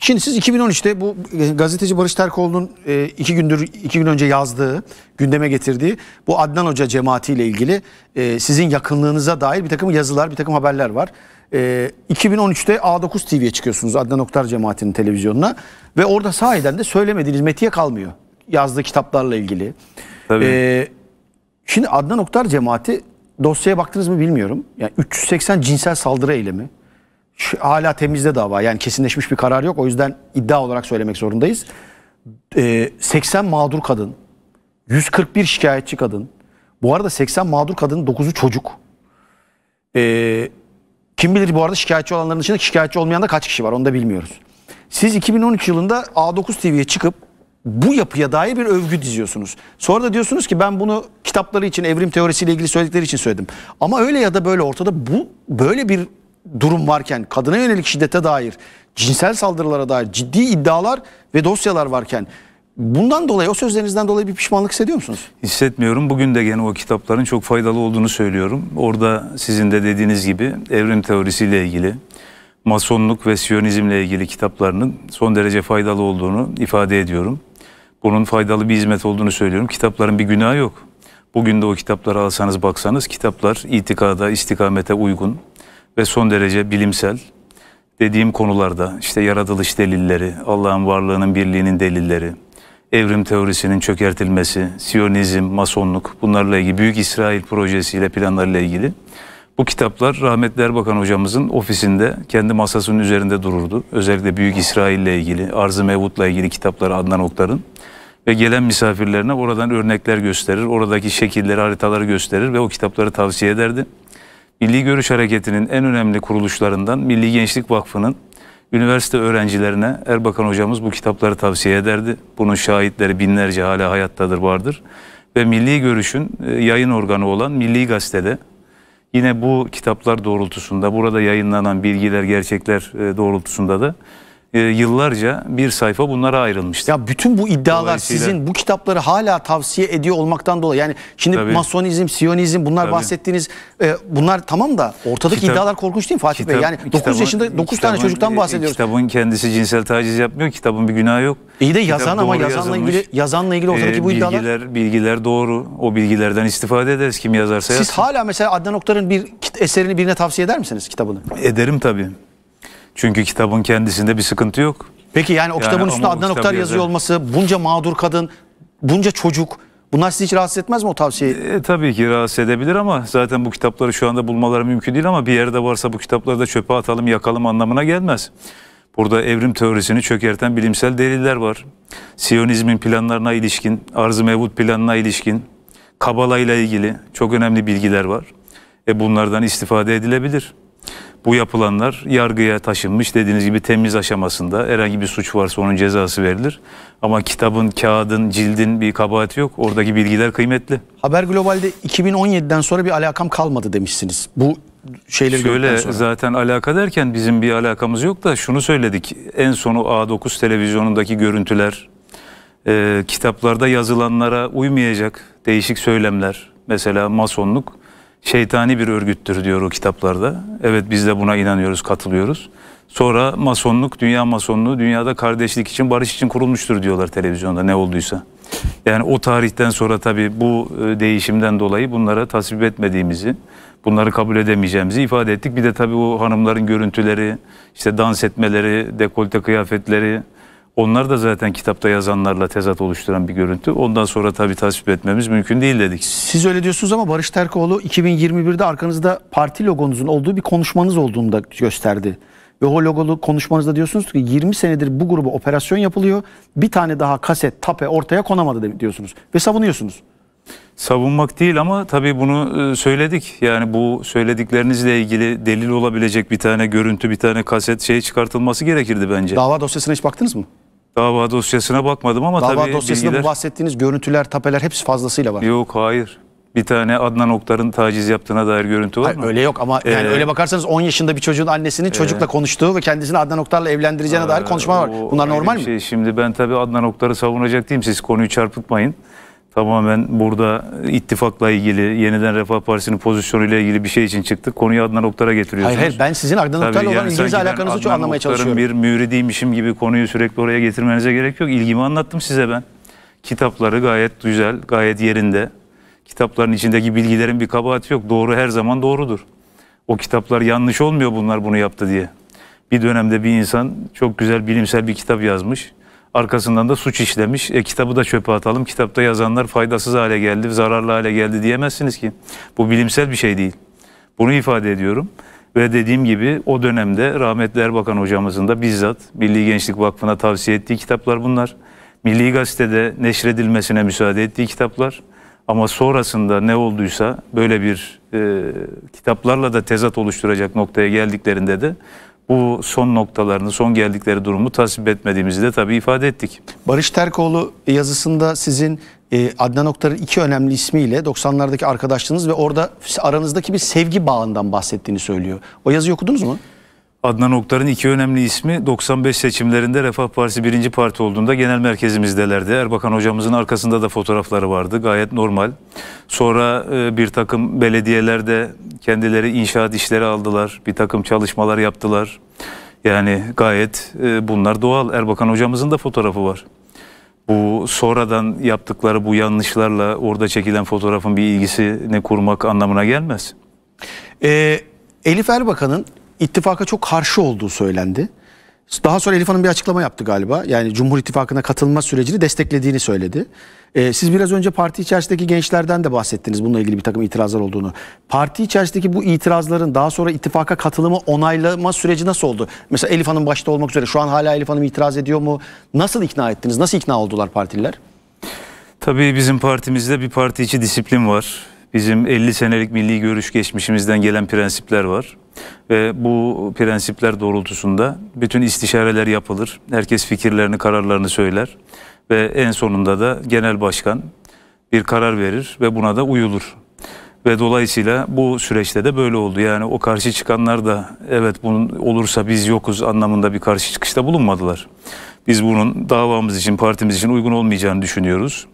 Şimdi siz 2013'te bu e, gazeteci Barış Terkoğlu'nun e, iki gündür iki gün önce yazdığı, gündeme getirdiği bu Adnan Hoca cemaatiyle ilgili e, sizin yakınlığınıza dair bir takım yazılar, bir takım haberler var. 2013'te A9 TV'ye çıkıyorsunuz Adnan Oktar cemaatinin televizyonuna ve orada sahiden de söylemediğiniz metiye kalmıyor yazdığı kitaplarla ilgili. Tabii. Şimdi Adnan Oktar cemaati dosyaya baktınız mı bilmiyorum. Yani 380 cinsel saldırı eylemi, hala temizde dava. Yani kesinleşmiş bir karar yok. O yüzden iddia olarak söylemek zorundayız. E, ee, 80 mağdur kadın, 141 şikayetçi kadın. Bu arada 80 mağdur kadının 9'u çocuk. E, kim bilir bu arada şikayetçi olanların içinde şikayetçi olmayan da kaç kişi var onu da bilmiyoruz. Siz 2013 yılında A9 TV'ye çıkıp bu yapıya dair bir övgü diziyorsunuz. Sonra da diyorsunuz ki ben bunu kitapları için evrim teorisiyle ilgili söyledikleri için söyledim. Ama öyle ya da böyle ortada bu böyle bir durum varken kadına yönelik şiddete dair, cinsel saldırılara dair ciddi iddialar ve dosyalar varken Bundan dolayı o sözlerinizden dolayı bir pişmanlık hissediyor musunuz? Hissetmiyorum. Bugün de gene o kitapların çok faydalı olduğunu söylüyorum. Orada sizin de dediğiniz gibi evrim teorisiyle ilgili, masonluk ve siyonizmle ilgili kitaplarının son derece faydalı olduğunu ifade ediyorum. Bunun faydalı bir hizmet olduğunu söylüyorum. Kitapların bir günahı yok. Bugün de o kitapları alsanız baksanız kitaplar itikada, istikamete uygun, ve son derece bilimsel. Dediğim konularda işte yaratılış delilleri, Allah'ın varlığının birliğinin delilleri, evrim teorisinin çökertilmesi, siyonizm, masonluk bunlarla ilgili Büyük İsrail projesiyle planlarıyla ilgili bu kitaplar rahmetli Erbakan hocamızın ofisinde kendi masasının üzerinde dururdu. Özellikle Büyük İsrail ile ilgili, Arz-ı ile ilgili kitapları Adnan Oktar'ın. Ve gelen misafirlerine oradan örnekler gösterir, oradaki şekilleri, haritaları gösterir ve o kitapları tavsiye ederdi. Milli Görüş Hareketi'nin en önemli kuruluşlarından Milli Gençlik Vakfı'nın üniversite öğrencilerine Erbakan hocamız bu kitapları tavsiye ederdi. Bunun şahitleri binlerce hala hayattadır vardır. Ve Milli Görüş'ün e, yayın organı olan Milli Gazete'de yine bu kitaplar doğrultusunda burada yayınlanan bilgiler, gerçekler e, doğrultusunda da e, yıllarca bir sayfa bunlara ayrılmıştı. Ya bütün bu iddialar Dolayısıyla... sizin bu kitapları hala tavsiye ediyor olmaktan dolayı. Yani şimdi Tabii. masonizm, siyonizm bunlar Tabii. bahsettiğiniz e, bunlar tamam da ortadaki kitap, iddialar korkunç değil mi Fatih kitap, Bey? Yani kitabın, yaşında 9 kitabın, tane çocuktan bahsediyoruz. Kitabın kendisi cinsel taciz yapmıyor. Kitabın bir günahı yok. İyi de yazan Kitap ama yazanla yazılmış. ilgili yazanla ilgili ortadaki ee, bu iddialar. Bilgiler bilgiler doğru. O bilgilerden istifade ederiz kim yazarsa Siz yazsın. hala mesela Adnan Oktar'ın bir eserini birine tavsiye eder misiniz kitabını? Ederim tabii. Çünkü kitabın kendisinde bir sıkıntı yok. Peki yani o yani kitabın üstünde Adnan Oktar yazıyor yazar. olması, bunca mağdur kadın, bunca çocuk bunlar sizi hiç rahatsız etmez mi o tavsiyeyi? E, tabii ki rahatsız edebilir ama zaten bu kitapları şu anda bulmaları mümkün değil ama bir yerde varsa bu kitapları da çöpe atalım yakalım anlamına gelmez. Burada evrim teorisini çökerten bilimsel deliller var. Siyonizmin planlarına ilişkin, arz-ı mevut planına ilişkin, Kabalayla ilgili çok önemli bilgiler var. E bunlardan istifade edilebilir bu yapılanlar yargıya taşınmış. Dediğiniz gibi temiz aşamasında herhangi bir suç varsa onun cezası verilir. Ama kitabın, kağıdın, cildin bir kabahati yok. Oradaki bilgiler kıymetli. Haber Global'de 2017'den sonra bir alakam kalmadı demişsiniz. Bu şeyleri Şöyle zaten alaka derken bizim bir alakamız yok da şunu söyledik. En sonu A9 televizyonundaki görüntüler, e, kitaplarda yazılanlara uymayacak değişik söylemler. Mesela masonluk şeytani bir örgüttür diyor o kitaplarda. Evet biz de buna inanıyoruz, katılıyoruz. Sonra masonluk, dünya masonluğu dünyada kardeşlik için, barış için kurulmuştur diyorlar televizyonda ne olduysa. Yani o tarihten sonra tabii bu e, değişimden dolayı bunlara tasvip etmediğimizi, bunları kabul edemeyeceğimizi ifade ettik. Bir de tabii o hanımların görüntüleri, işte dans etmeleri, dekolte kıyafetleri, onlar da zaten kitapta yazanlarla tezat oluşturan bir görüntü. Ondan sonra tabii tasvip etmemiz mümkün değil dedik. Siz öyle diyorsunuz ama Barış Terkoğlu 2021'de arkanızda parti logonuzun olduğu bir konuşmanız olduğunu da gösterdi. Ve o logolu konuşmanızda diyorsunuz ki 20 senedir bu gruba operasyon yapılıyor. Bir tane daha kaset, tape ortaya konamadı diyorsunuz. Ve savunuyorsunuz savunmak değil ama tabii bunu e, söyledik. Yani bu söylediklerinizle ilgili delil olabilecek bir tane görüntü, bir tane kaset şey çıkartılması gerekirdi bence. Dava dosyasına hiç baktınız mı? Dava dosyasına bakmadım ama Dava tabii Dava dosyasında bilgiler... bu bahsettiğiniz görüntüler, tapeler hepsi fazlasıyla var. Yok hayır. Bir tane Adnan Oktar'ın taciz yaptığına dair görüntü var Hayır, mı? Öyle yok ama ee, yani öyle bakarsanız 10 yaşında bir çocuğun annesinin ee, çocukla konuştuğu ve kendisini Adnan Oktar'la evlendireceğine e, dair konuşma var. Bunlar normal mi? Şey. şimdi ben tabii Adnan Oktar'ı savunacak değilim. Siz konuyu çarpıtmayın tamamen burada ittifakla ilgili, yeniden Refah Partisi'nin pozisyonuyla ilgili bir şey için çıktık. Konuyu Adnan Oktar'a getiriyorsunuz. Hayır, hayır ben sizin Adnan Oktar'la olan yani ilginize alakanızı çok anlamaya çalışıyorum. bir müridiymişim gibi konuyu sürekli oraya getirmenize gerek yok. İlgimi anlattım size ben. Kitapları gayet güzel, gayet yerinde. Kitapların içindeki bilgilerin bir kabahati yok. Doğru her zaman doğrudur. O kitaplar yanlış olmuyor bunlar bunu yaptı diye. Bir dönemde bir insan çok güzel bilimsel bir kitap yazmış arkasından da suç işlemiş. E, kitabı da çöpe atalım. Kitapta yazanlar faydasız hale geldi, zararlı hale geldi diyemezsiniz ki. Bu bilimsel bir şey değil. Bunu ifade ediyorum. Ve dediğim gibi o dönemde rahmetli Erbakan hocamızın da bizzat Milli Gençlik Vakfı'na tavsiye ettiği kitaplar bunlar. Milli Gazete'de neşredilmesine müsaade ettiği kitaplar. Ama sonrasında ne olduysa böyle bir e, kitaplarla da tezat oluşturacak noktaya geldiklerinde de bu son noktalarını, son geldikleri durumu tasvip etmediğimizi de tabii ifade ettik. Barış Terkoğlu yazısında sizin e, Adnan Oktar'ın iki önemli ismiyle 90'lardaki arkadaşlığınız ve orada aranızdaki bir sevgi bağından bahsettiğini söylüyor. O yazıyı okudunuz mu? Adnan Oktar'ın iki önemli ismi 95 seçimlerinde Refah Partisi birinci parti olduğunda genel merkezimizdelerdi. Erbakan hocamızın arkasında da fotoğrafları vardı. Gayet normal. Sonra e, bir takım belediyelerde kendileri inşaat işleri aldılar. Bir takım çalışmalar yaptılar. Yani gayet e, bunlar doğal. Erbakan hocamızın da fotoğrafı var. Bu sonradan yaptıkları bu yanlışlarla orada çekilen fotoğrafın bir ilgisini kurmak anlamına gelmez. Ee, Elif Erbakan'ın ittifaka çok karşı olduğu söylendi. Daha sonra Elif Hanım bir açıklama yaptı galiba. Yani Cumhur İttifakı'na katılma sürecini desteklediğini söyledi. Ee, siz biraz önce parti içerisindeki gençlerden de bahsettiniz bununla ilgili bir takım itirazlar olduğunu. Parti içerisindeki bu itirazların daha sonra ittifaka katılımı onaylama süreci nasıl oldu? Mesela Elif Hanım başta olmak üzere şu an hala Elif Hanım itiraz ediyor mu? Nasıl ikna ettiniz? Nasıl ikna oldular partililer? Tabii bizim partimizde bir parti içi disiplin var. Bizim 50 senelik milli görüş geçmişimizden gelen prensipler var. Ve bu prensipler doğrultusunda bütün istişareler yapılır. Herkes fikirlerini, kararlarını söyler. Ve en sonunda da genel başkan bir karar verir ve buna da uyulur. Ve dolayısıyla bu süreçte de böyle oldu. Yani o karşı çıkanlar da evet bunun olursa biz yokuz anlamında bir karşı çıkışta bulunmadılar. Biz bunun davamız için, partimiz için uygun olmayacağını düşünüyoruz.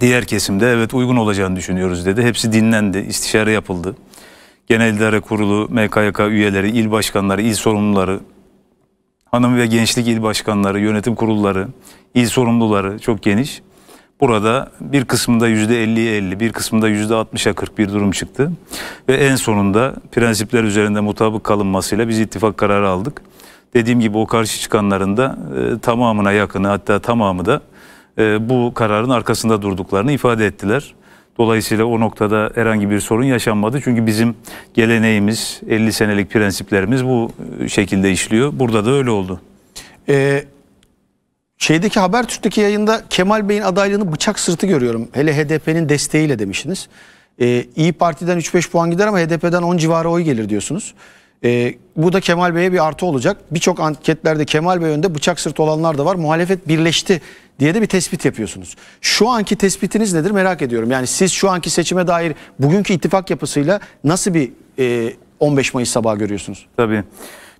Diğer kesimde evet uygun olacağını düşünüyoruz dedi. Hepsi dinlendi, istişare yapıldı. Genel İdare Kurulu, MKYK üyeleri, il başkanları, il sorumluları, hanım ve gençlik il başkanları, yönetim kurulları, il sorumluları çok geniş. Burada bir kısmında %50'ye 50, bir kısmında %60'a 40 bir durum çıktı. Ve en sonunda prensipler üzerinde mutabık kalınmasıyla biz ittifak kararı aldık. Dediğim gibi o karşı çıkanların da e, tamamına yakını hatta tamamı da e, bu kararın arkasında durduklarını ifade ettiler. Dolayısıyla o noktada herhangi bir sorun yaşanmadı. Çünkü bizim geleneğimiz, 50 senelik prensiplerimiz bu e, şekilde işliyor. Burada da öyle oldu. Ee, şeydeki Habertürk'teki yayında Kemal Bey'in adaylığını bıçak sırtı görüyorum. Hele HDP'nin desteğiyle demişsiniz. Ee, İyi Parti'den 3-5 puan gider ama HDP'den 10 civarı oy gelir diyorsunuz. Ee, bu da Kemal Bey'e bir artı olacak. Birçok anketlerde Kemal Bey önde bıçak sırtı olanlar da var. Muhalefet birleşti diye de bir tespit yapıyorsunuz. Şu anki tespitiniz nedir merak ediyorum. Yani siz şu anki seçime dair bugünkü ittifak yapısıyla nasıl bir e, 15 Mayıs sabahı görüyorsunuz? Tabii.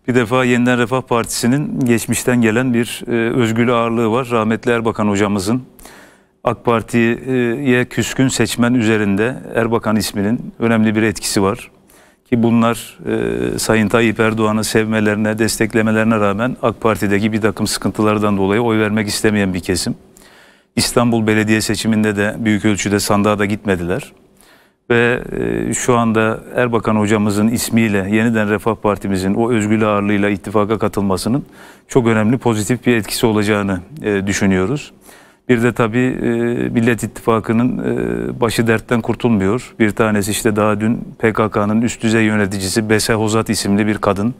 Bir defa Yeniden Refah Partisi'nin geçmişten gelen bir e, özgül ağırlığı var. Rahmetli Erbakan hocamızın AK Parti'ye küskün seçmen üzerinde Erbakan isminin önemli bir etkisi var. Ki bunlar e, Sayın Tayyip Erdoğan'ı sevmelerine, desteklemelerine rağmen AK Parti'deki bir takım sıkıntılardan dolayı oy vermek istemeyen bir kesim. İstanbul Belediye seçiminde de büyük ölçüde sandığa da gitmediler. Ve e, şu anda Erbakan hocamızın ismiyle yeniden Refah Partimizin o özgürlüğü ağırlığıyla ittifaka katılmasının çok önemli pozitif bir etkisi olacağını e, düşünüyoruz. Bir de tabii e, Millet İttifakı'nın e, başı dertten kurtulmuyor. Bir tanesi işte daha dün PKK'nın üst düzey yöneticisi Bese Hozat isimli bir kadın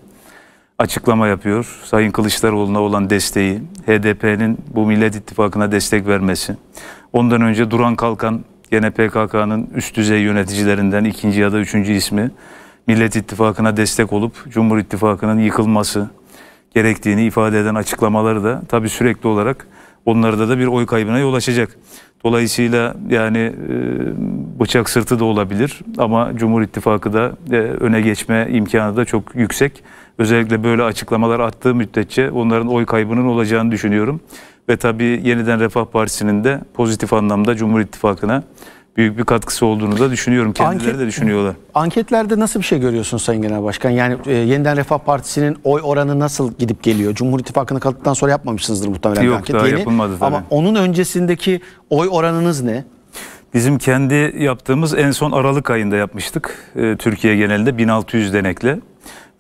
açıklama yapıyor. Sayın Kılıçdaroğlu'na olan desteği, HDP'nin bu Millet İttifakı'na destek vermesi. Ondan önce Duran Kalkan gene PKK'nın üst düzey yöneticilerinden ikinci ya da üçüncü ismi Millet İttifakı'na destek olup Cumhur İttifakı'nın yıkılması gerektiğini ifade eden açıklamaları da tabii sürekli olarak onlarda da bir oy kaybına yol açacak. Dolayısıyla yani e, bıçak sırtı da olabilir ama Cumhur İttifakı da e, öne geçme imkanı da çok yüksek. Özellikle böyle açıklamalar attığı müddetçe onların oy kaybının olacağını düşünüyorum. Ve tabii yeniden Refah Partisi'nin de pozitif anlamda Cumhur İttifakı'na büyük bir katkısı olduğunu da düşünüyorum. Kendileri Anket, de düşünüyorlar. Anketlerde nasıl bir şey görüyorsunuz Sayın Genel Başkan? Yani e, Yeniden Refah Partisi'nin oy oranı nasıl gidip geliyor? Cumhur İttifakı'nı kaldıktan sonra yapmamışsınızdır muhtemelen Yok, anket. Yok daha yeni. yapılmadı tabii. Ama onun öncesindeki oy oranınız ne? Bizim kendi yaptığımız en son Aralık ayında yapmıştık. E, Türkiye genelinde 1600 denekle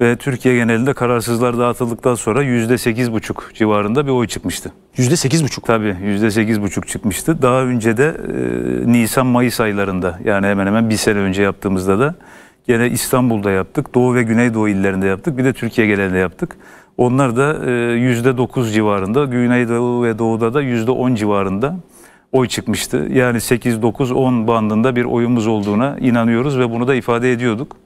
ve Türkiye genelinde kararsızlar dağıtıldıktan sonra yüzde sekiz buçuk civarında bir oy çıkmıştı. Yüzde sekiz buçuk Tabii yüzde sekiz buçuk çıkmıştı. Daha önce de e, Nisan-Mayıs aylarında yani hemen hemen bir sene önce yaptığımızda da gene İstanbul'da yaptık. Doğu ve Güneydoğu illerinde yaptık. Bir de Türkiye genelinde yaptık. Onlar da e, yüzde dokuz civarında, Güneydoğu ve Doğu'da da yüzde on civarında oy çıkmıştı. Yani 8, 9, 10 bandında bir oyumuz olduğuna inanıyoruz ve bunu da ifade ediyorduk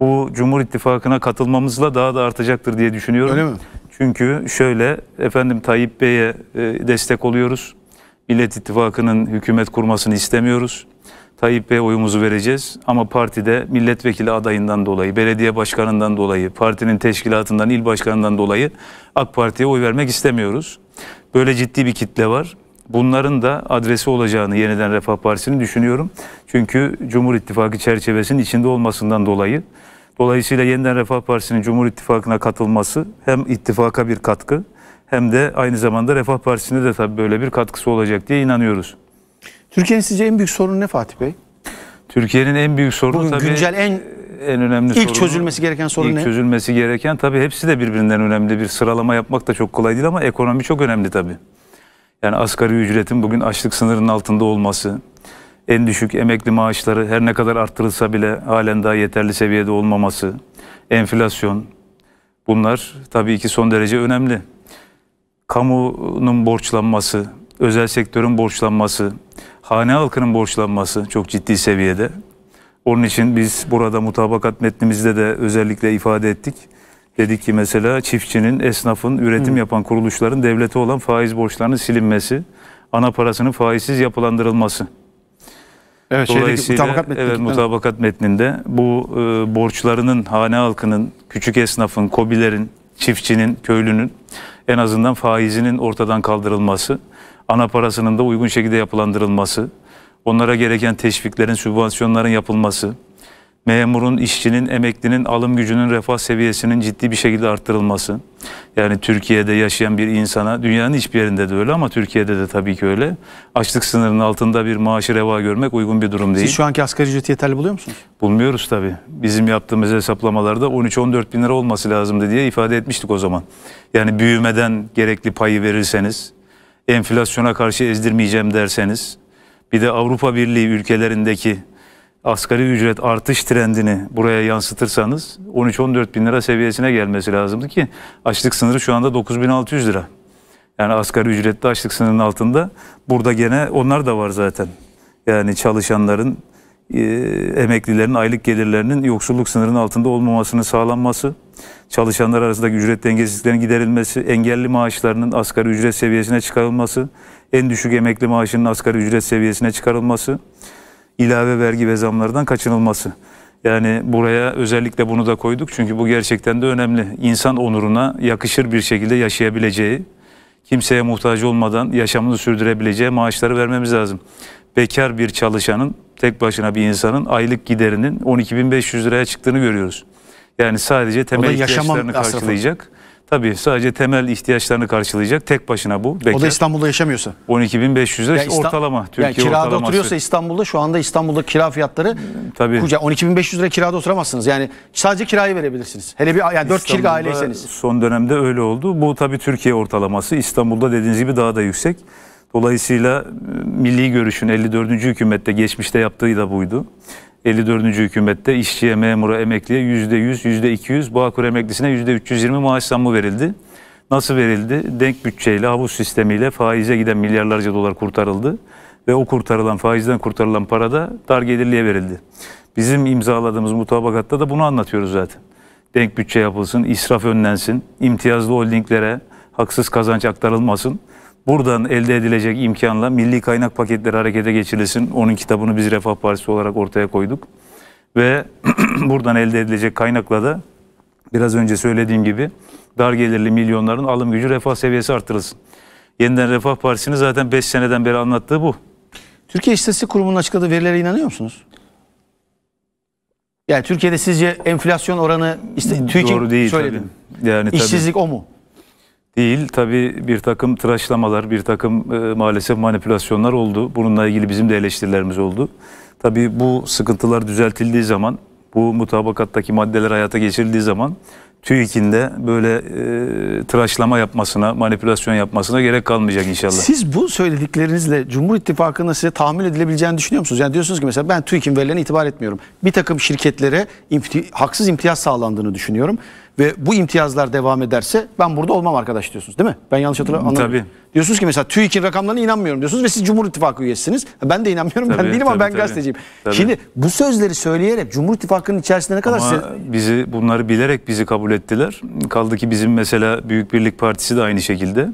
bu Cumhur İttifakı'na katılmamızla daha da artacaktır diye düşünüyorum. Öyle mi? Çünkü şöyle efendim Tayyip Bey'e e, destek oluyoruz. Millet İttifakı'nın hükümet kurmasını istemiyoruz. Tayyip Bey'e oyumuzu vereceğiz ama partide milletvekili adayından dolayı, belediye başkanından dolayı, partinin teşkilatından, il başkanından dolayı AK Parti'ye oy vermek istemiyoruz. Böyle ciddi bir kitle var. Bunların da adresi olacağını yeniden Refah Partisi'ni düşünüyorum. Çünkü Cumhur İttifakı çerçevesinin içinde olmasından dolayı Dolayısıyla yeniden Refah Partisi'nin Cumhur İttifakı'na katılması hem ittifaka bir katkı hem de aynı zamanda Refah Partisi'ne de tabii böyle bir katkısı olacak diye inanıyoruz. Türkiye'nin sizce en büyük sorunu ne Fatih Bey? Türkiye'nin en büyük sorunu Bugün tabii güncel en e, en önemli ilk sorunu, çözülmesi gereken sorun ilk ne? çözülmesi gereken tabii hepsi de birbirinden önemli. Bir sıralama yapmak da çok kolay değil ama ekonomi çok önemli tabii. Yani asgari ücretin bugün açlık sınırının altında olması, en düşük emekli maaşları her ne kadar arttırılsa bile halen daha yeterli seviyede olmaması, enflasyon bunlar tabii ki son derece önemli. Kamunun borçlanması, özel sektörün borçlanması, hane halkının borçlanması çok ciddi seviyede. Onun için biz burada mutabakat metnimizde de özellikle ifade ettik. Dedik ki mesela çiftçinin, esnafın, üretim Hı. yapan kuruluşların devlete olan faiz borçlarının silinmesi, ana parasının faizsiz yapılandırılması. Evet, Dolayısıyla mutabakat, metni, evet, mutabakat metninde bu e, borçlarının hane halkının, küçük esnafın, kobilerin, çiftçinin, köylünün en azından faizinin ortadan kaldırılması, ana parasının da uygun şekilde yapılandırılması, onlara gereken teşviklerin, sübvansiyonların yapılması, memurun, işçinin, emeklinin alım gücünün refah seviyesinin ciddi bir şekilde arttırılması. Yani Türkiye'de yaşayan bir insana, dünyanın hiçbir yerinde de öyle ama Türkiye'de de tabii ki öyle. Açlık sınırının altında bir maaşı reva görmek uygun bir durum değil. Siz şu anki asgari ücreti yeterli buluyor musunuz? Bulmuyoruz tabii. Bizim yaptığımız hesaplamalarda 13-14 bin lira olması lazımdı diye ifade etmiştik o zaman. Yani büyümeden gerekli payı verirseniz, enflasyona karşı ezdirmeyeceğim derseniz, bir de Avrupa Birliği ülkelerindeki asgari ücret artış trendini buraya yansıtırsanız 13-14 bin lira seviyesine gelmesi lazımdı ki açlık sınırı şu anda 9600 lira. Yani asgari ücretli açlık sınırının altında burada gene onlar da var zaten. Yani çalışanların, e, emeklilerin aylık gelirlerinin yoksulluk sınırının altında olmamasını sağlanması, çalışanlar arasındaki ücret dengesizliklerinin giderilmesi, engelli maaşlarının asgari ücret seviyesine çıkarılması, en düşük emekli maaşının asgari ücret seviyesine çıkarılması, ilave vergi ve zamlardan kaçınılması. Yani buraya özellikle bunu da koyduk çünkü bu gerçekten de önemli. İnsan onuruna yakışır bir şekilde yaşayabileceği, kimseye muhtaç olmadan yaşamını sürdürebileceği maaşları vermemiz lazım. Bekar bir çalışanın, tek başına bir insanın aylık giderinin 12.500 liraya çıktığını görüyoruz. Yani sadece temel ihtiyaçlarını karşılayacak. Asrafı. Tabii sadece temel ihtiyaçlarını karşılayacak tek başına bu. Bekar. O da İstanbul'da yaşamıyorsa. 12.500 lira yani ortalama. Türkiye yani kirada ortalaması. oturuyorsa İstanbul'da şu anda İstanbul'da kira fiyatları hmm, Tabii. 12.500 lira kirada oturamazsınız. Yani sadece kirayı verebilirsiniz. Hele bir yani 4 kişilik aileyseniz. Son dönemde öyle oldu. Bu tabii Türkiye ortalaması. İstanbul'da dediğiniz gibi daha da yüksek. Dolayısıyla e, milli görüşün 54. hükümette geçmişte yaptığı da buydu. 54. hükümette işçiye, memura, emekliye %100, %200, Bağkur emeklisine %320 maaş zammı verildi. Nasıl verildi? Denk bütçeyle, havuz sistemiyle faize giden milyarlarca dolar kurtarıldı. Ve o kurtarılan, faizden kurtarılan para da dar gelirliğe verildi. Bizim imzaladığımız mutabakatta da bunu anlatıyoruz zaten. Denk bütçe yapılsın, israf önlensin, imtiyazlı holdinglere haksız kazanç aktarılmasın buradan elde edilecek imkanla milli kaynak paketleri harekete geçirilsin. Onun kitabını biz Refah Partisi olarak ortaya koyduk. Ve [CLEARS THROAT] buradan elde edilecek kaynakla da biraz önce söylediğim gibi dar gelirli milyonların alım gücü refah seviyesi artırılsın. Yeniden Refah Partisi'nin zaten 5 seneden beri anlattığı bu. Türkiye İstatistik Kurumu'nun açıkladığı verilere inanıyor musunuz? Yani Türkiye'de sizce enflasyon oranı işte hmm, Doğru değil söyledi. Tabii. Yani işsizlik tabii. o mu? değil. Tabii bir takım tıraşlamalar, bir takım e, maalesef manipülasyonlar oldu. Bununla ilgili bizim de eleştirilerimiz oldu. Tabii bu sıkıntılar düzeltildiği zaman, bu mutabakattaki maddeler hayata geçirildiği zaman TÜİK'in de böyle e, tıraşlama yapmasına, manipülasyon yapmasına gerek kalmayacak inşallah. Siz bu söylediklerinizle Cumhur İttifakı'nın size tahmin edilebileceğini düşünüyor musunuz? Yani diyorsunuz ki mesela ben TÜİK'in verilerine itibar etmiyorum. Bir takım şirketlere inf haksız imtiyaz sağlandığını düşünüyorum ve bu imtiyazlar devam ederse ben burada olmam arkadaş diyorsunuz değil mi? Ben yanlış hatırlamıyorum. Tabii. Diyorsunuz ki mesela TÜİK'in rakamlarına inanmıyorum diyorsunuz ve siz Cumhur İttifakı üyesisiniz. Ben de inanmıyorum tabii, ben değilim tabii, ama ben tabii, gazeteciyim. Tabii. Şimdi bu sözleri söyleyerek Cumhur İttifakı'nın içerisinde ne kadar... Ama size... bizi bunları bilerek bizi kabul ettiler. Kaldı ki bizim mesela Büyük Birlik Partisi de aynı şekilde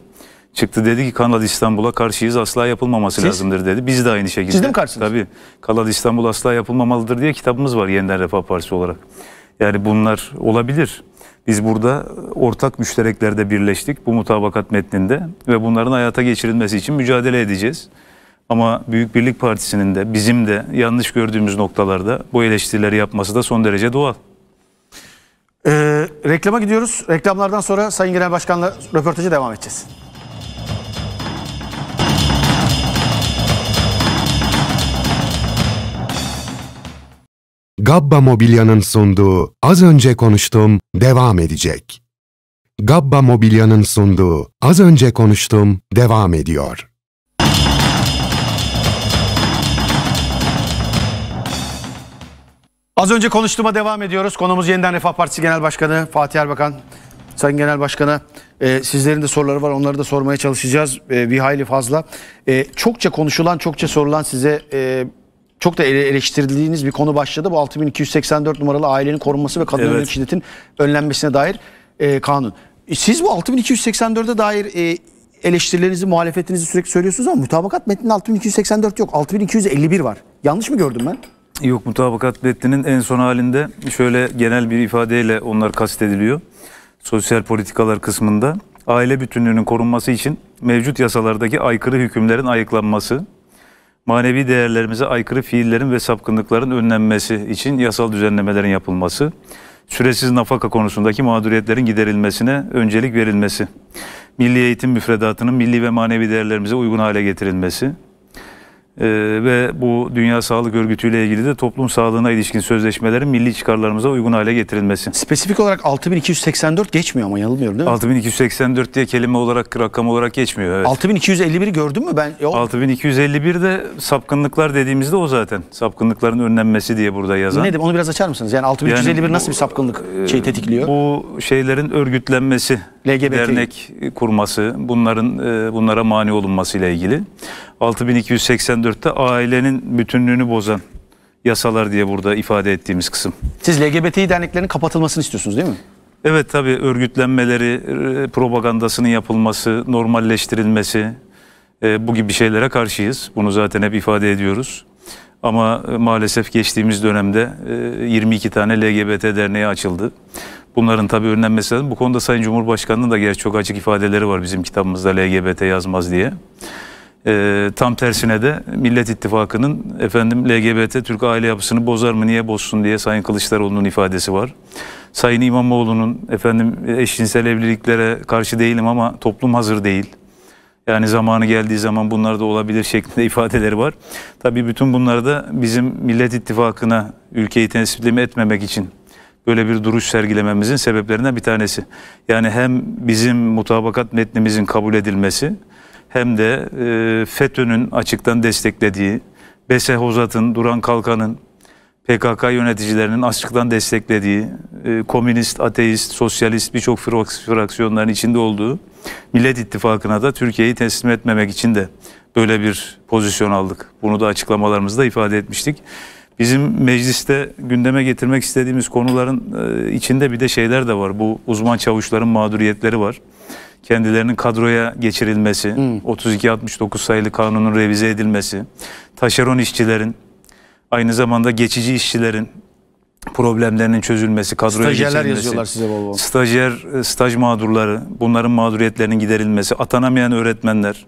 çıktı dedi ki Kanal İstanbul'a karşıyız asla yapılmaması Siz? lazımdır dedi. Biz de aynı şekilde. Siz de mi karşısınız? Tabii. Kanal İstanbul asla yapılmamalıdır diye kitabımız var Yeniden Refah Partisi olarak. Yani bunlar olabilir. Biz burada ortak müştereklerde birleştik bu mutabakat metninde ve bunların hayata geçirilmesi için mücadele edeceğiz. Ama Büyük Birlik Partisi'nin de bizim de yanlış gördüğümüz noktalarda bu eleştirileri yapması da son derece doğal. Ee, reklama gidiyoruz. Reklamlardan sonra Sayın Genel Başkan'la röportajı devam edeceğiz. Gabba Mobilya'nın sunduğu Az Önce Konuştum devam edecek. Gabba Mobilya'nın sunduğu Az Önce Konuştum devam ediyor. Az önce konuştuğuma devam ediyoruz. Konumuz yeniden Refah Partisi Genel Başkanı Fatih Erbakan. Sayın Genel Başkan'a e, sizlerin de soruları var onları da sormaya çalışacağız e, bir hayli fazla. E, çokça konuşulan çokça sorulan size e, çok da eleştirildiğiniz bir konu başladı. Bu 6284 numaralı ailenin korunması ve kadın evet. şiddetin önlenmesine dair e, kanun. E, siz bu 6284'e dair e, eleştirilerinizi, muhalefetinizi sürekli söylüyorsunuz ama mutabakat metninde 6284 yok. 6251 var. Yanlış mı gördüm ben? Yok mutabakat metninin en son halinde şöyle genel bir ifadeyle onlar kastediliyor. Sosyal politikalar kısmında aile bütünlüğünün korunması için mevcut yasalardaki aykırı hükümlerin ayıklanması, manevi değerlerimize aykırı fiillerin ve sapkınlıkların önlenmesi için yasal düzenlemelerin yapılması, süresiz nafaka konusundaki mağduriyetlerin giderilmesine öncelik verilmesi, milli eğitim müfredatının milli ve manevi değerlerimize uygun hale getirilmesi, ee, ve bu Dünya Sağlık Örgütü ile ilgili de toplum sağlığına ilişkin sözleşmelerin milli çıkarlarımıza uygun hale getirilmesi. Spesifik olarak 6284 geçmiyor ama yanılmıyorum değil mi? 6284 diye kelime olarak rakam olarak geçmiyor. Evet. 6.251 gördün mü ben? Yok. 6251 de sapkınlıklar dediğimizde o zaten. Sapkınlıkların önlenmesi diye burada yazan. Nedir onu biraz açar mısınız? Yani 6.251 yani bu, nasıl bir sapkınlık e, şey tetikliyor? Bu şeylerin örgütlenmesi, LGBT. dernek kurması, bunların e, bunlara mani olunması ile ilgili. 6284'te ailenin bütünlüğünü bozan yasalar diye burada ifade ettiğimiz kısım. Siz LGBT derneklerinin kapatılmasını istiyorsunuz değil mi? Evet tabii örgütlenmeleri, e, propagandasının yapılması, normalleştirilmesi e, bu gibi şeylere karşıyız. Bunu zaten hep ifade ediyoruz. Ama e, maalesef geçtiğimiz dönemde e, 22 tane LGBT derneği açıldı. Bunların tabii önlenmesi lazım. Bu konuda Sayın Cumhurbaşkanı'nın da gerçi çok açık ifadeleri var bizim kitabımızda LGBT yazmaz diye. E, tam tersine de Millet İttifakı'nın efendim LGBT Türk aile yapısını bozar mı niye bozsun diye Sayın Kılıçdaroğlu'nun ifadesi var. Sayın İmamoğlu'nun efendim eşcinsel evliliklere karşı değilim ama toplum hazır değil. Yani zamanı geldiği zaman bunlar da olabilir şeklinde [LAUGHS] ifadeleri var. Tabii bütün bunları da bizim Millet İttifakı'na ülkeyi teslim etmemek için böyle bir duruş sergilememizin sebeplerinden bir tanesi. Yani hem bizim mutabakat metnimizin kabul edilmesi hem de e, FETÖ'nün açıktan desteklediği, Beseh Ozat'ın, Duran Kalkan'ın, PKK yöneticilerinin açıktan desteklediği, e, komünist, ateist, sosyalist birçok fraksiyonların içinde olduğu Millet İttifakı'na da Türkiye'yi teslim etmemek için de böyle bir pozisyon aldık. Bunu da açıklamalarımızda ifade etmiştik. Bizim mecliste gündeme getirmek istediğimiz konuların e, içinde bir de şeyler de var. Bu uzman çavuşların mağduriyetleri var kendilerinin kadroya geçirilmesi, hmm. 32-69 sayılı kanunun revize edilmesi, taşeron işçilerin, aynı zamanda geçici işçilerin problemlerinin çözülmesi, kadroya Stajyerler geçirilmesi. Stajyerler yazıyorlar size bol Stajyer, e, staj mağdurları, bunların mağduriyetlerinin giderilmesi, atanamayan öğretmenler,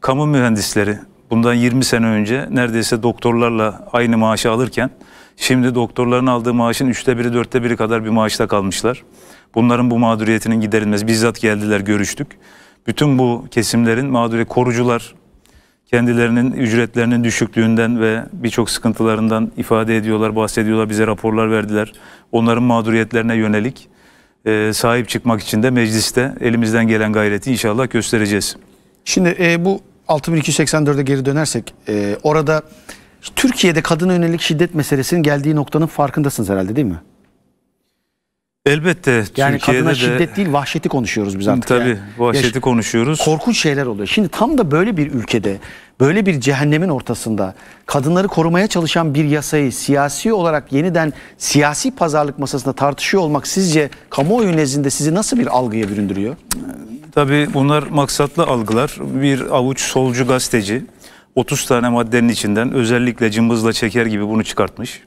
kamu mühendisleri, bundan 20 sene önce neredeyse doktorlarla aynı maaşı alırken, şimdi doktorların aldığı maaşın üçte biri, dörtte biri kadar bir maaşta kalmışlar. Bunların bu mağduriyetinin giderilmesi. Bizzat geldiler görüştük. Bütün bu kesimlerin mağduriyet korucular kendilerinin ücretlerinin düşüklüğünden ve birçok sıkıntılarından ifade ediyorlar, bahsediyorlar, bize raporlar verdiler. Onların mağduriyetlerine yönelik e, sahip çıkmak için de mecliste elimizden gelen gayreti inşallah göstereceğiz. Şimdi e, bu 6284'e geri dönersek e, orada Türkiye'de kadına yönelik şiddet meselesinin geldiği noktanın farkındasınız herhalde değil mi? Elbette yani Türkiye'de kadına şiddet de... değil vahşeti konuşuyoruz biz artık. Tabii yani. vahşeti ya, konuşuyoruz. Korkunç şeyler oluyor. Şimdi tam da böyle bir ülkede böyle bir cehennemin ortasında kadınları korumaya çalışan bir yasayı siyasi olarak yeniden siyasi pazarlık masasında tartışıyor olmak sizce kamuoyu nezdinde sizi nasıl bir algıya büründürüyor? Tabii bunlar maksatlı algılar. Bir avuç solcu gazeteci 30 tane maddenin içinden özellikle cımbızla çeker gibi bunu çıkartmış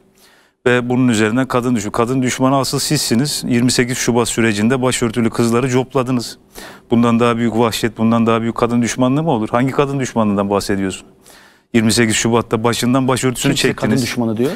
ve bunun üzerine kadın düşün. Kadın düşmanı asıl sizsiniz. 28 Şubat sürecinde başörtülü kızları copladınız. Bundan daha büyük vahşet, bundan daha büyük kadın düşmanlığı mı olur? Hangi kadın düşmanlığından bahsediyorsun? 28 Şubat'ta başından başörtüsünü Kimse çektiniz. kadın düşmanı diyor.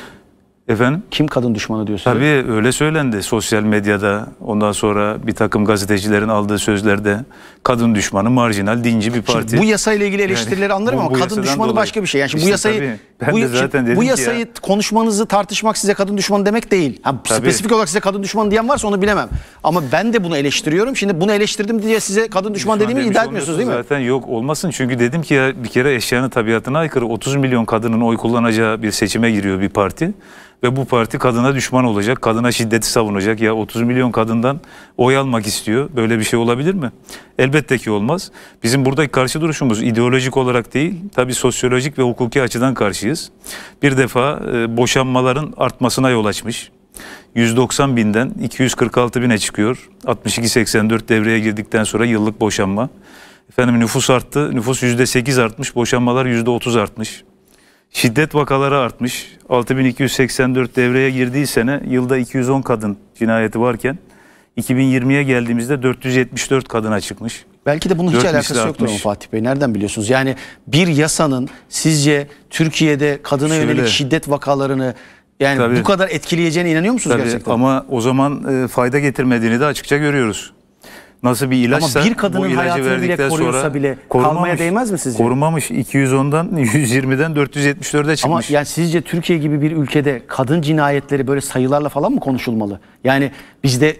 Efendim? Kim kadın düşmanı diyor size? Tabii öyle söylendi sosyal medyada. Ondan sonra bir takım gazetecilerin aldığı sözlerde kadın düşmanı, marjinal, dinci bir parti. Şimdi bu yasayla ilgili eleştirileri yani, anlarım bu, ama bu kadın düşmanı dolayı. başka bir şey. Yani şimdi işte bu yasayı tabii, bu, zaten bu yasayı ya. konuşmanızı tartışmak size kadın düşmanı demek değil. Ha, spesifik olarak size kadın düşmanı diyen varsa onu bilemem. Ama ben de bunu eleştiriyorum. Şimdi bunu eleştirdim diye size kadın düşman dediğimi iddia etmiyorsunuz değil mi? Zaten yok olmasın. Çünkü dedim ki ya bir kere eşyanın tabiatına aykırı 30 milyon kadının oy kullanacağı bir seçime giriyor bir parti ve bu parti kadına düşman olacak, kadına şiddeti savunacak. Ya 30 milyon kadından oy almak istiyor. Böyle bir şey olabilir mi? Elbette ki olmaz. Bizim buradaki karşı duruşumuz ideolojik olarak değil, tabii sosyolojik ve hukuki açıdan karşıyız. Bir defa e, boşanmaların artmasına yol açmış. 190 binden 246 bine çıkıyor. 62-84 devreye girdikten sonra yıllık boşanma. Efendim nüfus arttı. Nüfus %8 artmış, boşanmalar %30 artmış. Şiddet vakaları artmış. 6284 devreye girdiği sene yılda 210 kadın cinayeti varken 2020'ye geldiğimizde 474 kadına çıkmış. Belki de bunun hiç alakası yoktur ama Fatih Bey. Nereden biliyorsunuz? Yani bir yasanın sizce Türkiye'de kadına Şöyle, yönelik şiddet vakalarını yani tabii, bu kadar etkileyeceğine inanıyor musunuz tabii, gerçekten? Ama o zaman e, fayda getirmediğini de açıkça görüyoruz nasıl bir ilaçsa Ama bir kadının bu ilacı hayatını bile koruyorsa sonra bile korumaya değmez mi sizce? korumamış 210'dan 120'den 474'e çıkmış. Ama yani sizce Türkiye gibi bir ülkede kadın cinayetleri böyle sayılarla falan mı konuşulmalı? Yani bizde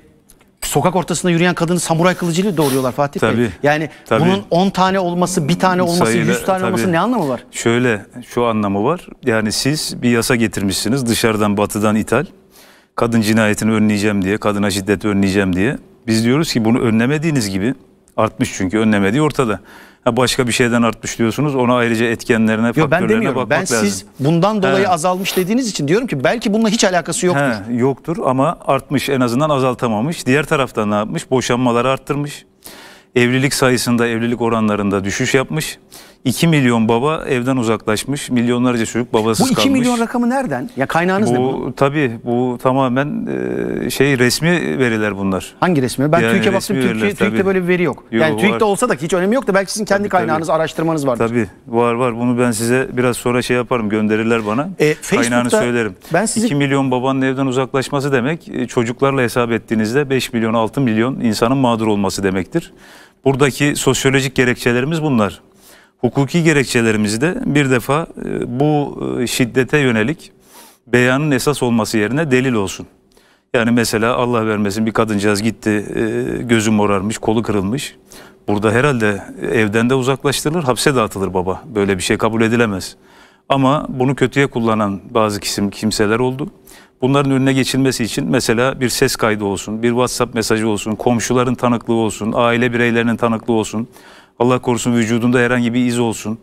sokak ortasında yürüyen kadını samuray kılıcıyla doğuruyorlar Fatih Bey. Tabii, Yani tabii. bunun 10 tane olması, bir tane olması, Sayıyla- 100 tane olması ne anlamı var? Şöyle şu anlamı var. Yani siz bir yasa getirmişsiniz dışarıdan batıdan ithal. Kadın cinayetini önleyeceğim diye, kadına şiddet önleyeceğim diye. Biz diyoruz ki bunu önlemediğiniz gibi artmış çünkü önlemediği ortada. Ha başka bir şeyden artmış diyorsunuz. Ona ayrıca etkenlerine, Yo, faktörlerine ben demiyorum. bakmak ben lazım. Ben siz bundan dolayı He. azalmış dediğiniz için diyorum ki belki bununla hiç alakası yoktur. He, yoktur ama artmış en azından azaltamamış. Diğer taraftan ne yapmış? Boşanmaları arttırmış. Evlilik sayısında, evlilik oranlarında düşüş yapmış. 2 milyon baba evden uzaklaşmış. Milyonlarca çocuk babasız kalmış. Bu 2 kalmış. milyon rakamı nereden? Ya kaynağınız bu, ne bu? Tabii bu tamamen e, şey resmi veriler bunlar. Hangi resmi? Ben yani TÜİK'e baktım. TÜİK'te böyle bir veri yok. yok yani var. TÜİK'te olsa da hiç önemi yok da belki sizin kendi tabii, kaynağınız, tabii. araştırmanız vardır. Tabii var var. Bunu ben size biraz sonra şey yaparım gönderirler bana. E, kaynağını söylerim. Ben sizi... 2 milyon babanın evden uzaklaşması demek e, çocuklarla hesap ettiğinizde 5 milyon 6 milyon insanın mağdur olması demektir. Buradaki sosyolojik gerekçelerimiz bunlar hukuki gerekçelerimizde bir defa e, bu e, şiddete yönelik beyanın esas olması yerine delil olsun. Yani mesela Allah vermesin bir kadıncağız gitti e, gözü morarmış kolu kırılmış. Burada herhalde evden de uzaklaştırılır hapse de baba. Böyle bir şey kabul edilemez. Ama bunu kötüye kullanan bazı kisim, kimseler oldu. Bunların önüne geçilmesi için mesela bir ses kaydı olsun, bir WhatsApp mesajı olsun, komşuların tanıklığı olsun, aile bireylerinin tanıklığı olsun. Allah korusun vücudunda herhangi bir iz olsun.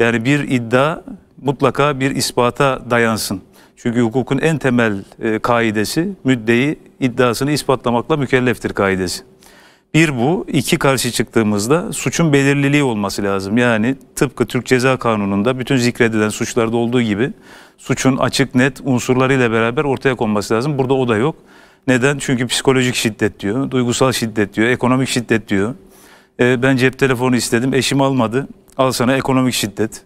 Yani bir iddia mutlaka bir ispata dayansın. Çünkü hukukun en temel e, kaidesi müddeyi iddiasını ispatlamakla mükelleftir kaidesi. Bir bu, iki karşı çıktığımızda suçun belirliliği olması lazım. Yani tıpkı Türk Ceza Kanunu'nda bütün zikredilen suçlarda olduğu gibi suçun açık net unsurlarıyla beraber ortaya konması lazım. Burada o da yok. Neden? Çünkü psikolojik şiddet diyor, duygusal şiddet diyor, ekonomik şiddet diyor. E, ben cep telefonu istedim. Eşim almadı. Al sana ekonomik şiddet.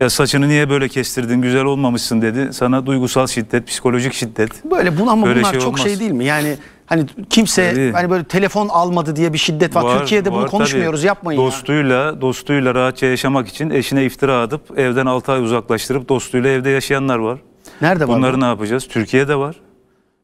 Ya saçını niye böyle kestirdin? Güzel olmamışsın dedi. Sana duygusal şiddet, psikolojik şiddet. Böyle bunu ama böyle bunlar şey çok şey olmaz. şey değil mi? Yani hani kimse tabii. hani böyle telefon almadı diye bir şiddet var. var Türkiye'de var, bunu konuşmuyoruz. Tabii. Yapmayın. Dostuyla, yani. dostuyla rahatça yaşamak için eşine iftira atıp evden 6 ay uzaklaştırıp dostuyla evde yaşayanlar var. Nerede var? Bunları ne yapacağız? Türkiye'de var.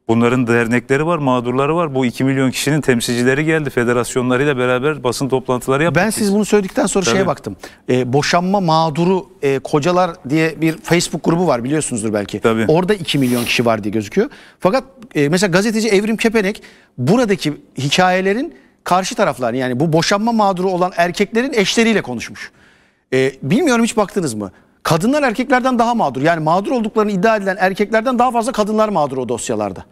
Bunların dernekleri var, mağdurları var. Bu 2 milyon kişinin temsilcileri geldi. Federasyonlarıyla beraber basın toplantıları yaptık. Ben siz bunu söyledikten sonra Tabii. şeye baktım. E, boşanma mağduru e, kocalar diye bir Facebook grubu var biliyorsunuzdur belki. Tabii. Orada 2 milyon kişi var diye gözüküyor. Fakat e, mesela gazeteci Evrim Kepenek buradaki hikayelerin karşı taraflar yani bu boşanma mağduru olan erkeklerin eşleriyle konuşmuş. E, bilmiyorum hiç baktınız mı? Kadınlar erkeklerden daha mağdur. Yani mağdur olduklarını iddia edilen erkeklerden daha fazla kadınlar mağdur o dosyalarda.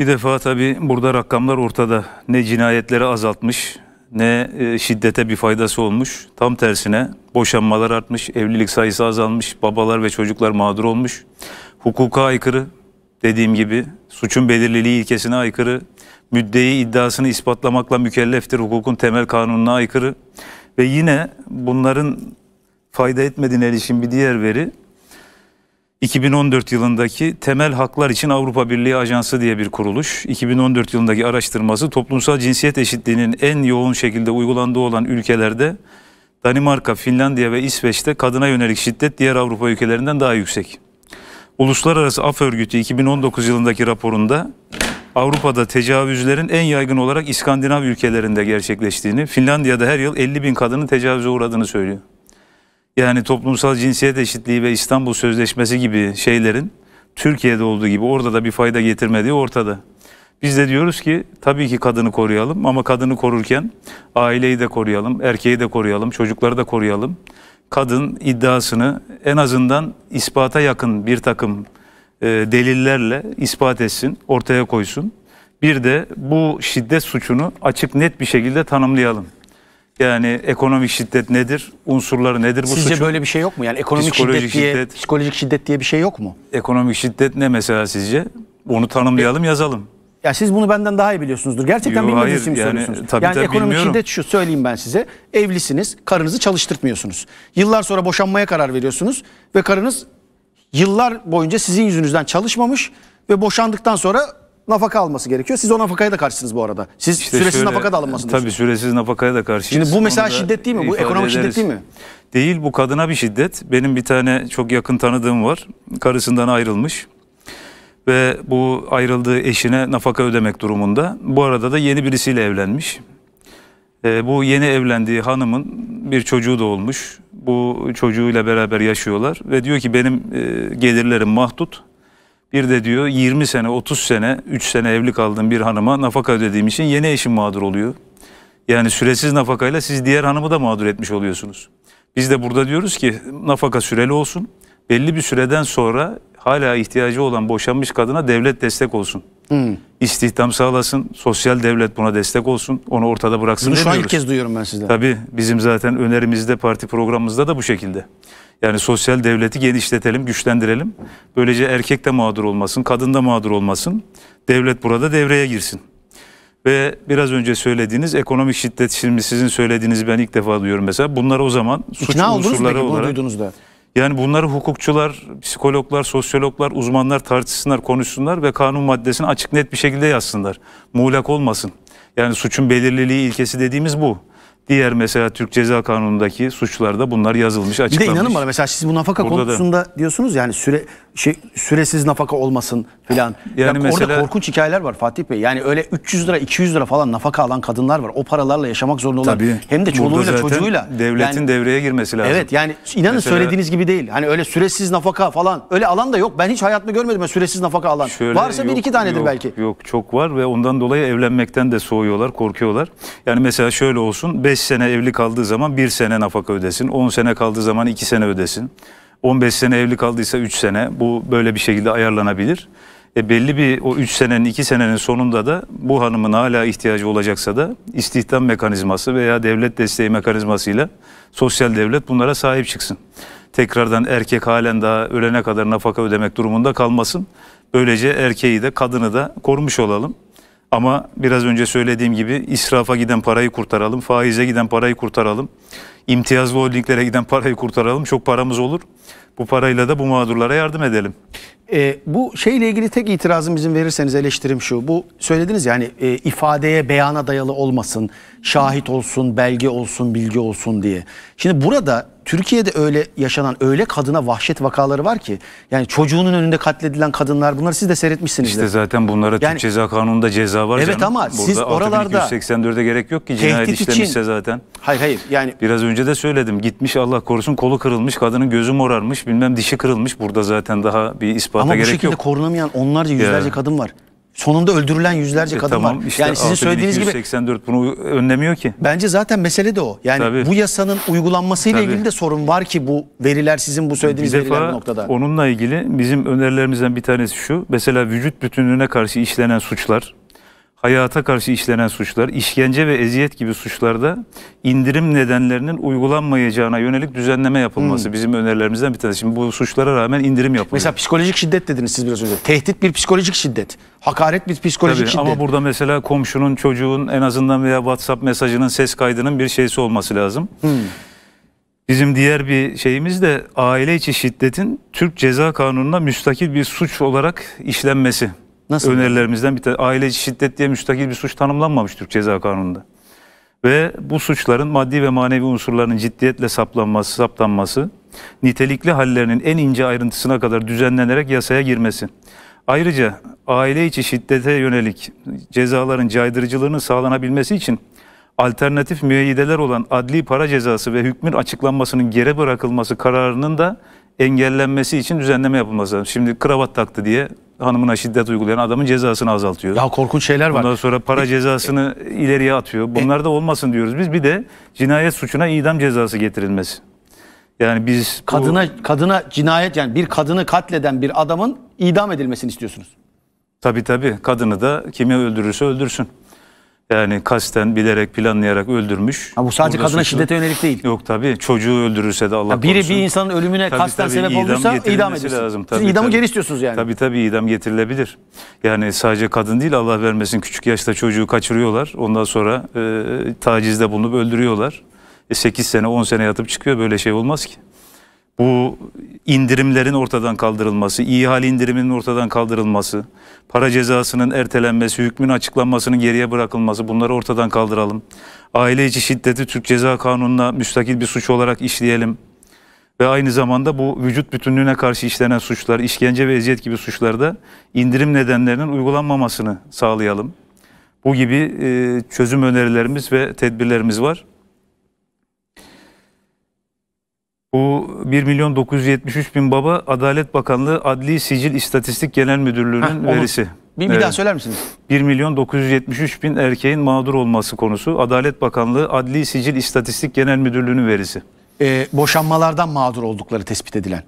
Bir defa tabii burada rakamlar ortada. Ne cinayetleri azaltmış, ne e, şiddete bir faydası olmuş. Tam tersine boşanmalar artmış, evlilik sayısı azalmış, babalar ve çocuklar mağdur olmuş. Hukuka aykırı dediğim gibi suçun belirliliği ilkesine aykırı, müddeyi iddiasını ispatlamakla mükelleftir hukukun temel kanununa aykırı ve yine bunların fayda etmediğine ilişkin bir diğer veri 2014 yılındaki Temel Haklar için Avrupa Birliği Ajansı diye bir kuruluş. 2014 yılındaki araştırması toplumsal cinsiyet eşitliğinin en yoğun şekilde uygulandığı olan ülkelerde Danimarka, Finlandiya ve İsveç'te kadına yönelik şiddet diğer Avrupa ülkelerinden daha yüksek. Uluslararası Af Örgütü 2019 yılındaki raporunda Avrupa'da tecavüzlerin en yaygın olarak İskandinav ülkelerinde gerçekleştiğini, Finlandiya'da her yıl 50 bin kadının tecavüze uğradığını söylüyor yani toplumsal cinsiyet eşitliği ve İstanbul Sözleşmesi gibi şeylerin Türkiye'de olduğu gibi orada da bir fayda getirmediği ortada. Biz de diyoruz ki tabii ki kadını koruyalım ama kadını korurken aileyi de koruyalım, erkeği de koruyalım, çocukları da koruyalım. Kadın iddiasını en azından ispata yakın bir takım e, delillerle ispat etsin, ortaya koysun. Bir de bu şiddet suçunu açık net bir şekilde tanımlayalım. Yani ekonomik şiddet nedir? Unsurları nedir bu Sizce suçun? böyle bir şey yok mu? Yani ekonomik şiddet, şiddet diye, psikolojik şiddet diye bir şey yok mu? Ekonomik şiddet ne mesela sizce? Onu tanımlayalım, e, yazalım. Ya siz bunu benden daha iyi biliyorsunuzdur. Gerçekten Yo, bilmediğiniz için yani, söylüyorsunuz. Tabii, yani tabii, ekonomik bilmiyorum. şiddet şu söyleyeyim ben size. Evlisiniz, karınızı çalıştırtmıyorsunuz. Yıllar sonra boşanmaya karar veriyorsunuz ve karınız yıllar boyunca sizin yüzünüzden çalışmamış ve boşandıktan sonra nafaka alması gerekiyor. Siz o nafakaya da karşısınız bu arada. Siz işte süresiz şöyle, nafaka da alınması. E, tabii diyorsun. süresiz nafakaya da karşıyız. Şimdi bu mesela şiddet değil mi? Bu ekonomik ederiz. şiddet değil mi? Değil bu kadına bir şiddet. Benim bir tane çok yakın tanıdığım var. Karısından ayrılmış ve bu ayrıldığı eşine nafaka ödemek durumunda. Bu arada da yeni birisiyle evlenmiş. E, bu yeni evlendiği hanımın bir çocuğu da olmuş. Bu çocuğuyla beraber yaşıyorlar ve diyor ki benim e, gelirlerim mahdut. Bir de diyor 20 sene, 30 sene, 3 sene evli kaldığım bir hanıma nafaka ödediğim için yeni eşim mağdur oluyor. Yani süresiz nafakayla siz diğer hanımı da mağdur etmiş oluyorsunuz. Biz de burada diyoruz ki nafaka süreli olsun. Belli bir süreden sonra hala ihtiyacı olan boşanmış kadına devlet destek olsun. Hmm. İstihdam sağlasın, sosyal devlet buna destek olsun, onu ortada bıraksın Bunu demiyoruz. Bunu şu an ilk kez duyuyorum ben sizden. Tabii bizim zaten önerimizde, parti programımızda da bu şekilde. Yani sosyal devleti genişletelim, güçlendirelim. Böylece erkek de mağdur olmasın, kadın da mağdur olmasın. Devlet burada devreye girsin. Ve biraz önce söylediğiniz ekonomik şiddet şimdi sizin söylediğiniz ben ilk defa duyuyorum mesela. Bunlar o zaman suç İkna unsurları peki, duydunuz da? Yani bunları hukukçular, psikologlar, sosyologlar, uzmanlar tartışsınlar, konuşsunlar ve kanun maddesini açık net bir şekilde yazsınlar. Muğlak olmasın. Yani suçun belirliliği ilkesi dediğimiz bu. Diğer mesela Türk Ceza Kanunu'ndaki suçlarda bunlar yazılmış, açıklanmış. Bir de inanın bana mesela siz bu nafaka Burada konusunda da. diyorsunuz yani süre şey süresiz nafaka olmasın filan. Yani ya mesela... orada korkunç hikayeler var Fatih Bey. Yani öyle 300 lira 200 lira falan nafaka alan kadınlar var. O paralarla yaşamak zorunda olan. Hem de çoluğuyla çocuğuyla. Devletin yani, devreye girmesi lazım. Evet yani inanın mesela... söylediğiniz gibi değil. Hani öyle süresiz nafaka falan öyle alan da yok. Ben hiç hayatımda görmedim süresiz nafaka alan. Şöyle, Varsa yok, bir iki tanedir yok, belki. Yok çok var ve ondan dolayı evlenmekten de soğuyorlar, korkuyorlar. Yani mesela şöyle olsun 5 sene evli kaldığı zaman 1 sene nafaka ödesin. 10 sene kaldığı zaman 2 sene ödesin. 15 sene evli kaldıysa 3 sene bu böyle bir şekilde ayarlanabilir. E belli bir o 3 senenin 2 senenin sonunda da bu hanımın hala ihtiyacı olacaksa da istihdam mekanizması veya devlet desteği mekanizmasıyla sosyal devlet bunlara sahip çıksın. Tekrardan erkek halen daha ölene kadar nafaka ödemek durumunda kalmasın. Böylece erkeği de kadını da korumuş olalım. Ama biraz önce söylediğim gibi israfa giden parayı kurtaralım, faize giden parayı kurtaralım imtiyazlı holdinglere giden parayı kurtaralım. Çok paramız olur. Bu parayla da bu mağdurlara yardım edelim. E, bu şeyle ilgili tek itirazım bizim verirseniz eleştirim şu. Bu söylediniz yani ya, hani, e, ifadeye beyana dayalı olmasın, şahit olsun, belge olsun, bilgi olsun diye. Şimdi burada Türkiye'de öyle yaşanan öyle kadına vahşet vakaları var ki yani çocuğunun önünde katledilen kadınlar bunları siz de seyretmişsiniz. İşte zaten bunlara yani, Türk Ceza Kanunu'nda ceza var evet canım. Evet ama Burada siz oralarda 184'e gerek yok ki cinayet işlemişse için, zaten. Hayır hayır yani biraz önce de söyledim gitmiş Allah korusun kolu kırılmış kadının gözü morarmış bilmem dişi kırılmış burada zaten daha bir ispata ama gerek yok. Ama bu şekilde yok. korunamayan onlarca yüzlerce ya. kadın var. Sonunda öldürülen yüzlerce işte kadın tamam, var. Işte yani sizin söylediğiniz gibi 84 bunu önlemiyor ki. Bence zaten mesele de o. Yani Tabii. bu yasanın uygulanmasıyla Tabii. ilgili de sorun var ki bu veriler sizin bu söylediğiniz bir veriler noktada. Onunla ilgili bizim önerilerimizden bir tanesi şu. Mesela vücut bütünlüğüne karşı işlenen suçlar hayata karşı işlenen suçlar, işkence ve eziyet gibi suçlarda indirim nedenlerinin uygulanmayacağına yönelik düzenleme yapılması hmm. bizim önerilerimizden bir tanesi. Şimdi bu suçlara rağmen indirim yapılıyor. Mesela psikolojik şiddet dediniz siz biraz önce. Tehdit bir psikolojik şiddet. Hakaret bir psikolojik Tabii, şiddet. Ama burada mesela komşunun, çocuğun en azından veya WhatsApp mesajının ses kaydının bir şeysi olması lazım. Hmm. Bizim diğer bir şeyimiz de aile içi şiddetin Türk Ceza Kanunu'nda müstakil bir suç olarak işlenmesi. Nasıl? önerilerimizden bir tane. Aile şiddet diye müstakil bir suç tanımlanmamış Türk Ceza Kanunu'nda. Ve bu suçların maddi ve manevi unsurlarının ciddiyetle saplanması, saptanması, nitelikli hallerinin en ince ayrıntısına kadar düzenlenerek yasaya girmesi. Ayrıca aile içi şiddete yönelik cezaların caydırıcılığının sağlanabilmesi için alternatif müeyyideler olan adli para cezası ve hükmün açıklanmasının geri bırakılması kararının da engellenmesi için düzenleme yapılması lazım. Şimdi kravat taktı diye hanımına şiddet uygulayan adamın cezasını azaltıyor. Ya korkunç şeyler var. Ondan sonra para e, cezasını ileriye atıyor. Bunlar da olmasın diyoruz biz. Bir de cinayet suçuna idam cezası getirilmesi. Yani biz bu- Kadına kadına cinayet yani bir kadını katleden bir adamın idam edilmesini istiyorsunuz. Tabii tabii kadını da kimi öldürürse öldürsün. Yani kasten bilerek planlayarak öldürmüş. Ha bu sadece Burada kadına suçlu... şiddete yönelik değil. Yok tabii. Çocuğu öldürürse de Allah ya biri korusun. bir insanın ölümüne tabii, kasten tabii, sebep idam olduysa idam edilsin. Tabii, Siz idamı geri istiyorsunuz yani. Tabii tabii idam getirilebilir. Yani sadece kadın değil Allah vermesin küçük yaşta çocuğu kaçırıyorlar. Ondan sonra e, tacizde bulunup öldürüyorlar. E, 8 sene 10 sene yatıp çıkıyor böyle şey olmaz ki bu indirimlerin ortadan kaldırılması, ihale indiriminin ortadan kaldırılması, para cezasının ertelenmesi, hükmün açıklanmasının geriye bırakılması bunları ortadan kaldıralım. Aile içi şiddeti Türk Ceza Kanunu'na müstakil bir suç olarak işleyelim. Ve aynı zamanda bu vücut bütünlüğüne karşı işlenen suçlar, işkence ve eziyet gibi suçlarda indirim nedenlerinin uygulanmamasını sağlayalım. Bu gibi çözüm önerilerimiz ve tedbirlerimiz var. Bu 1 milyon 973 bin baba Adalet Bakanlığı Adli Sicil İstatistik Genel Müdürlüğü'nün Heh, verisi. Bir, bir evet. daha söyler misiniz? 1 milyon 973 bin erkeğin mağdur olması konusu Adalet Bakanlığı Adli Sicil İstatistik Genel Müdürlüğü'nün verisi. Ee, boşanmalardan mağdur oldukları tespit edilen.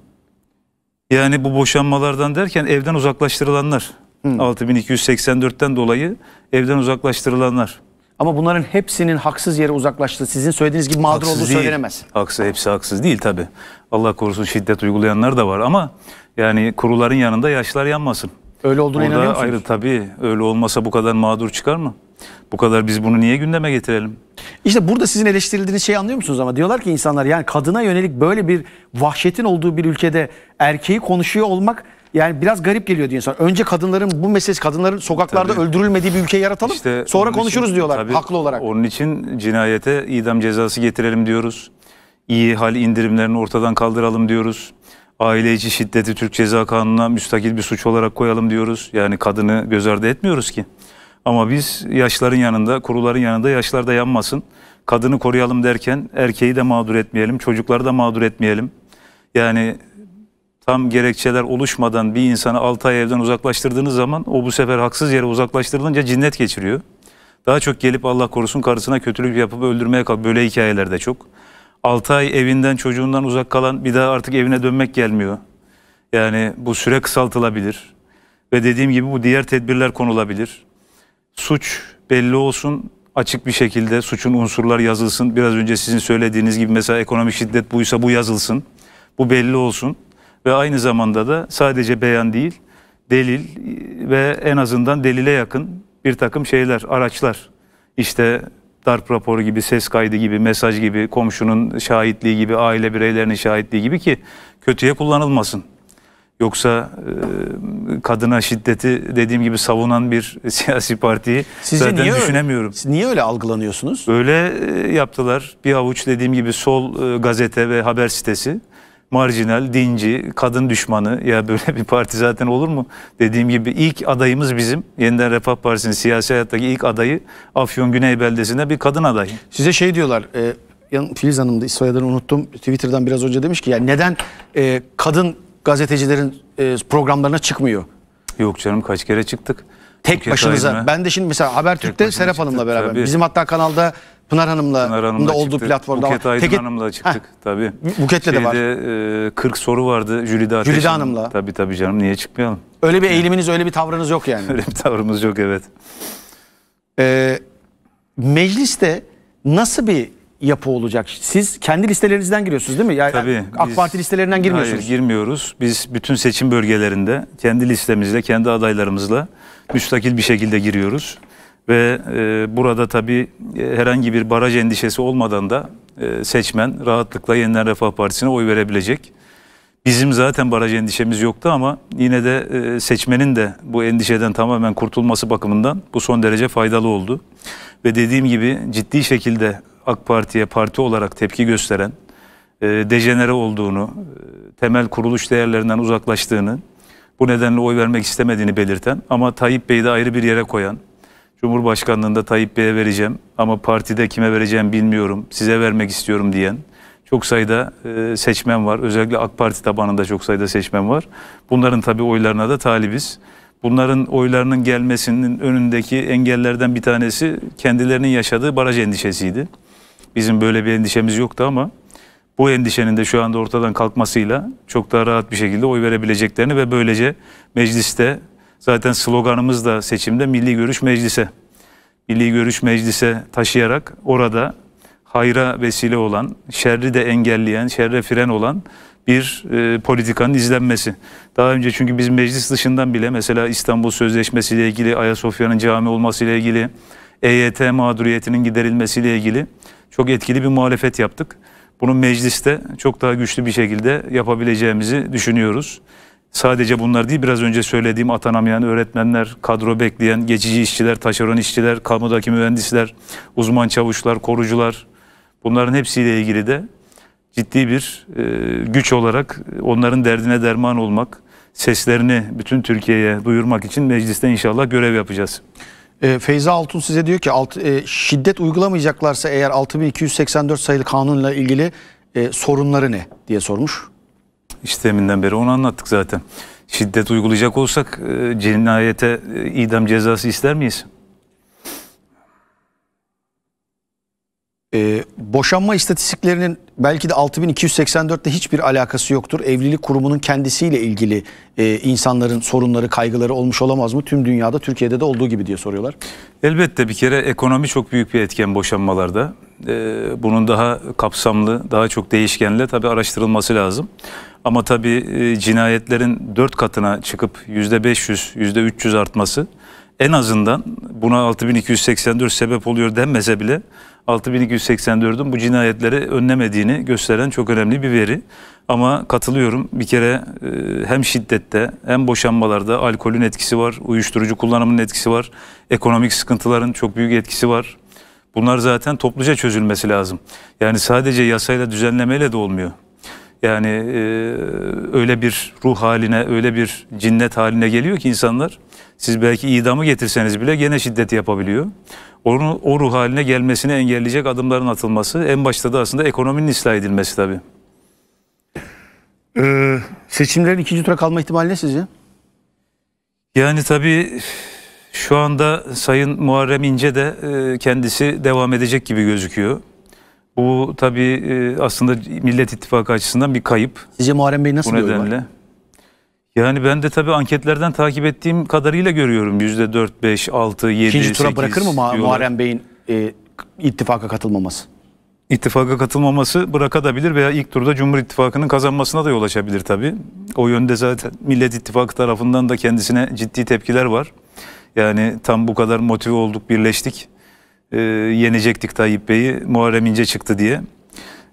Yani bu boşanmalardan derken evden uzaklaştırılanlar. Hmm. 6284'ten dolayı evden uzaklaştırılanlar. Ama bunların hepsinin haksız yere uzaklaştığı sizin söylediğiniz gibi mağdur haksız olduğu değil. söylenemez. Haksız, hepsi haksız değil tabi. Allah korusun şiddet uygulayanlar da var ama yani kuruların yanında yaşlar yanmasın. Öyle olduğuna Burada inanıyor musunuz? ayrı tabi öyle olmasa bu kadar mağdur çıkar mı? Bu kadar biz bunu niye gündeme getirelim? İşte burada sizin eleştirildiğiniz şeyi anlıyor musunuz ama diyorlar ki insanlar yani kadına yönelik böyle bir vahşetin olduğu bir ülkede erkeği konuşuyor olmak yani biraz garip geliyor diyor insan. Önce kadınların bu meselesi kadınların sokaklarda tabii. öldürülmediği bir ülke yaratalım. İşte sonra konuşuruz için, diyorlar tabii, haklı olarak. Onun için cinayete idam cezası getirelim diyoruz. İyi hal indirimlerini ortadan kaldıralım diyoruz. Aile içi şiddeti Türk Ceza Kanunu'na müstakil bir suç olarak koyalım diyoruz. Yani kadını göz ardı etmiyoruz ki. Ama biz yaşların yanında, kuruların yanında yaşlar da yanmasın. Kadını koruyalım derken erkeği de mağdur etmeyelim, çocukları da mağdur etmeyelim. Yani tam gerekçeler oluşmadan bir insanı 6 ay evden uzaklaştırdığınız zaman o bu sefer haksız yere uzaklaştırılınca cinnet geçiriyor. Daha çok gelip Allah korusun karısına kötülük yapıp öldürmeye kalk. Böyle hikayeler de çok. 6 ay evinden çocuğundan uzak kalan bir daha artık evine dönmek gelmiyor. Yani bu süre kısaltılabilir. Ve dediğim gibi bu diğer tedbirler konulabilir. Suç belli olsun açık bir şekilde suçun unsurlar yazılsın. Biraz önce sizin söylediğiniz gibi mesela ekonomik şiddet buysa bu yazılsın. Bu belli olsun ve aynı zamanda da sadece beyan değil, delil e, ve en azından delile yakın bir takım şeyler, araçlar. İşte darp raporu gibi, ses kaydı gibi, mesaj gibi, komşunun şahitliği gibi, aile bireylerinin şahitliği gibi ki kötüye kullanılmasın. Yoksa e, kadına şiddeti dediğim gibi savunan bir [LAUGHS] siyasi partiyi Sizce zaten niye düşünemiyorum. Öyle, siz niye öyle algılanıyorsunuz? Öyle e, yaptılar. Bir avuç dediğim gibi sol e, gazete ve haber sitesi marjinal, dinci, kadın düşmanı ya böyle bir parti zaten olur mu? Dediğim gibi ilk adayımız bizim. Yeniden Refah Partisi'nin siyasi hayattaki ilk adayı Afyon Güney Beldesi'nde bir kadın adayı. Size şey diyorlar, e, Filiz Hanım da soyadını unuttum. Twitter'dan biraz önce demiş ki ya neden e, kadın gazetecilerin e, programlarına çıkmıyor? Yok canım kaç kere çıktık. Tek Türkiye başınıza. Ben de şimdi mesela Habertürk'te Serap Hanım'la beraber. Tabii. Bizim hatta kanalda Pınar Hanım'la, Pınar Hanım'la olduğu platformda. Buket Aydın Teket... Hanım'la çıktık Heh. tabii. Buket'le Şeyde, de var. 40 e, soru vardı Jülide Ateş Jülide Hanım'la. Tabii tabii canım niye çıkmayalım? Öyle bir eğiliminiz öyle bir tavrınız yok yani. [LAUGHS] öyle bir tavrımız yok evet. Ee, mecliste nasıl bir yapı olacak? Siz kendi listelerinizden giriyorsunuz değil mi? Yani Tabii. AK biz, Parti listelerinden girmiyorsunuz. Hayır girmiyoruz. Biz bütün seçim bölgelerinde kendi listemizle, kendi adaylarımızla müstakil bir şekilde giriyoruz. Ve e, burada tabii e, herhangi bir baraj endişesi olmadan da e, seçmen rahatlıkla Yeniden Refah Partisi'ne oy verebilecek. Bizim zaten baraj endişemiz yoktu ama yine de e, seçmenin de bu endişeden tamamen kurtulması bakımından bu son derece faydalı oldu. Ve dediğim gibi ciddi şekilde AK Parti'ye parti olarak tepki gösteren, e, dejenere olduğunu, e, temel kuruluş değerlerinden uzaklaştığını, bu nedenle oy vermek istemediğini belirten ama Tayyip Bey'i de ayrı bir yere koyan, Cumhurbaşkanlığında Tayyip Bey'e vereceğim ama partide kime vereceğim bilmiyorum, size vermek istiyorum diyen çok sayıda e, seçmen var. Özellikle AK Parti tabanında çok sayıda seçmen var. Bunların tabii oylarına da talibiz. Bunların oylarının gelmesinin önündeki engellerden bir tanesi kendilerinin yaşadığı baraj endişesiydi. Bizim böyle bir endişemiz yoktu ama bu endişenin de şu anda ortadan kalkmasıyla çok daha rahat bir şekilde oy verebileceklerini ve böylece mecliste Zaten sloganımız da seçimde Milli Görüş Meclise. Milli Görüş Meclise taşıyarak orada hayra vesile olan, şerri de engelleyen, şerre fren olan bir e, politikanın izlenmesi. Daha önce çünkü biz meclis dışından bile mesela İstanbul Sözleşmesi ile ilgili, Ayasofya'nın cami olması ile ilgili, EYT mağduriyetinin giderilmesi ile ilgili çok etkili bir muhalefet yaptık. Bunu mecliste çok daha güçlü bir şekilde yapabileceğimizi düşünüyoruz. Sadece bunlar değil biraz önce söylediğim atanamayan öğretmenler, kadro bekleyen, geçici işçiler, taşeron işçiler, kamudaki mühendisler, uzman çavuşlar, korucular bunların hepsiyle ilgili de ciddi bir e, güç olarak onların derdine derman olmak, seslerini bütün Türkiye'ye duyurmak için mecliste inşallah görev yapacağız. E, Feyza Altun size diyor ki alt, e, şiddet uygulamayacaklarsa eğer 6284 sayılı kanunla ilgili e, sorunları ne diye sormuş isteminden beri onu anlattık zaten. Şiddet uygulayacak olsak e, cinayete e, idam cezası ister miyiz? E, boşanma istatistiklerinin belki de 6284'te hiçbir alakası yoktur. Evlilik kurumunun kendisiyle ilgili e, insanların sorunları, kaygıları olmuş olamaz mı? Tüm dünyada, Türkiye'de de olduğu gibi diye soruyorlar. Elbette bir kere ekonomi çok büyük bir etken boşanmalarda. E, bunun daha kapsamlı, daha çok değişkenle tabii araştırılması lazım. Ama tabii e, cinayetlerin dört katına çıkıp yüzde 500, yüzde 300 artması en azından buna 6284 sebep oluyor denmese bile 6284'ün bu cinayetleri önlemediğini gösteren çok önemli bir veri. Ama katılıyorum bir kere e, hem şiddette hem boşanmalarda alkolün etkisi var, uyuşturucu kullanımının etkisi var, ekonomik sıkıntıların çok büyük etkisi var. Bunlar zaten topluca çözülmesi lazım. Yani sadece yasayla düzenlemeyle de olmuyor. Yani e, öyle bir ruh haline, öyle bir cinnet haline geliyor ki insanlar. Siz belki idamı getirseniz bile gene şiddet yapabiliyor. Onun o ruh haline gelmesini engelleyecek adımların atılması, en başta da aslında ekonominin ıslah edilmesi tabii. Ee, seçimlerin ikinci tura kalma ihtimali ne sizce? Yani tabii şu anda Sayın Muharrem İnce de e, kendisi devam edecek gibi gözüküyor. Bu tabii e, aslında Millet İttifakı açısından bir kayıp. Sizce Muharrem Bey nasıl Bu nedenle. Yani ben de tabii anketlerden takip ettiğim kadarıyla görüyorum. Yüzde 4, 5, 6, 7, İkinci tura 8 bırakır mı diyorlar. Muharrem Bey'in e, ittifaka katılmaması? İttifaka katılmaması bırakabilir veya ilk turda Cumhur İttifakı'nın kazanmasına da yol açabilir tabii. O yönde zaten Millet İttifakı tarafından da kendisine ciddi tepkiler var. Yani tam bu kadar motive olduk, birleştik e, yenecektik Tayyip Bey'i Muharrem İnce çıktı diye.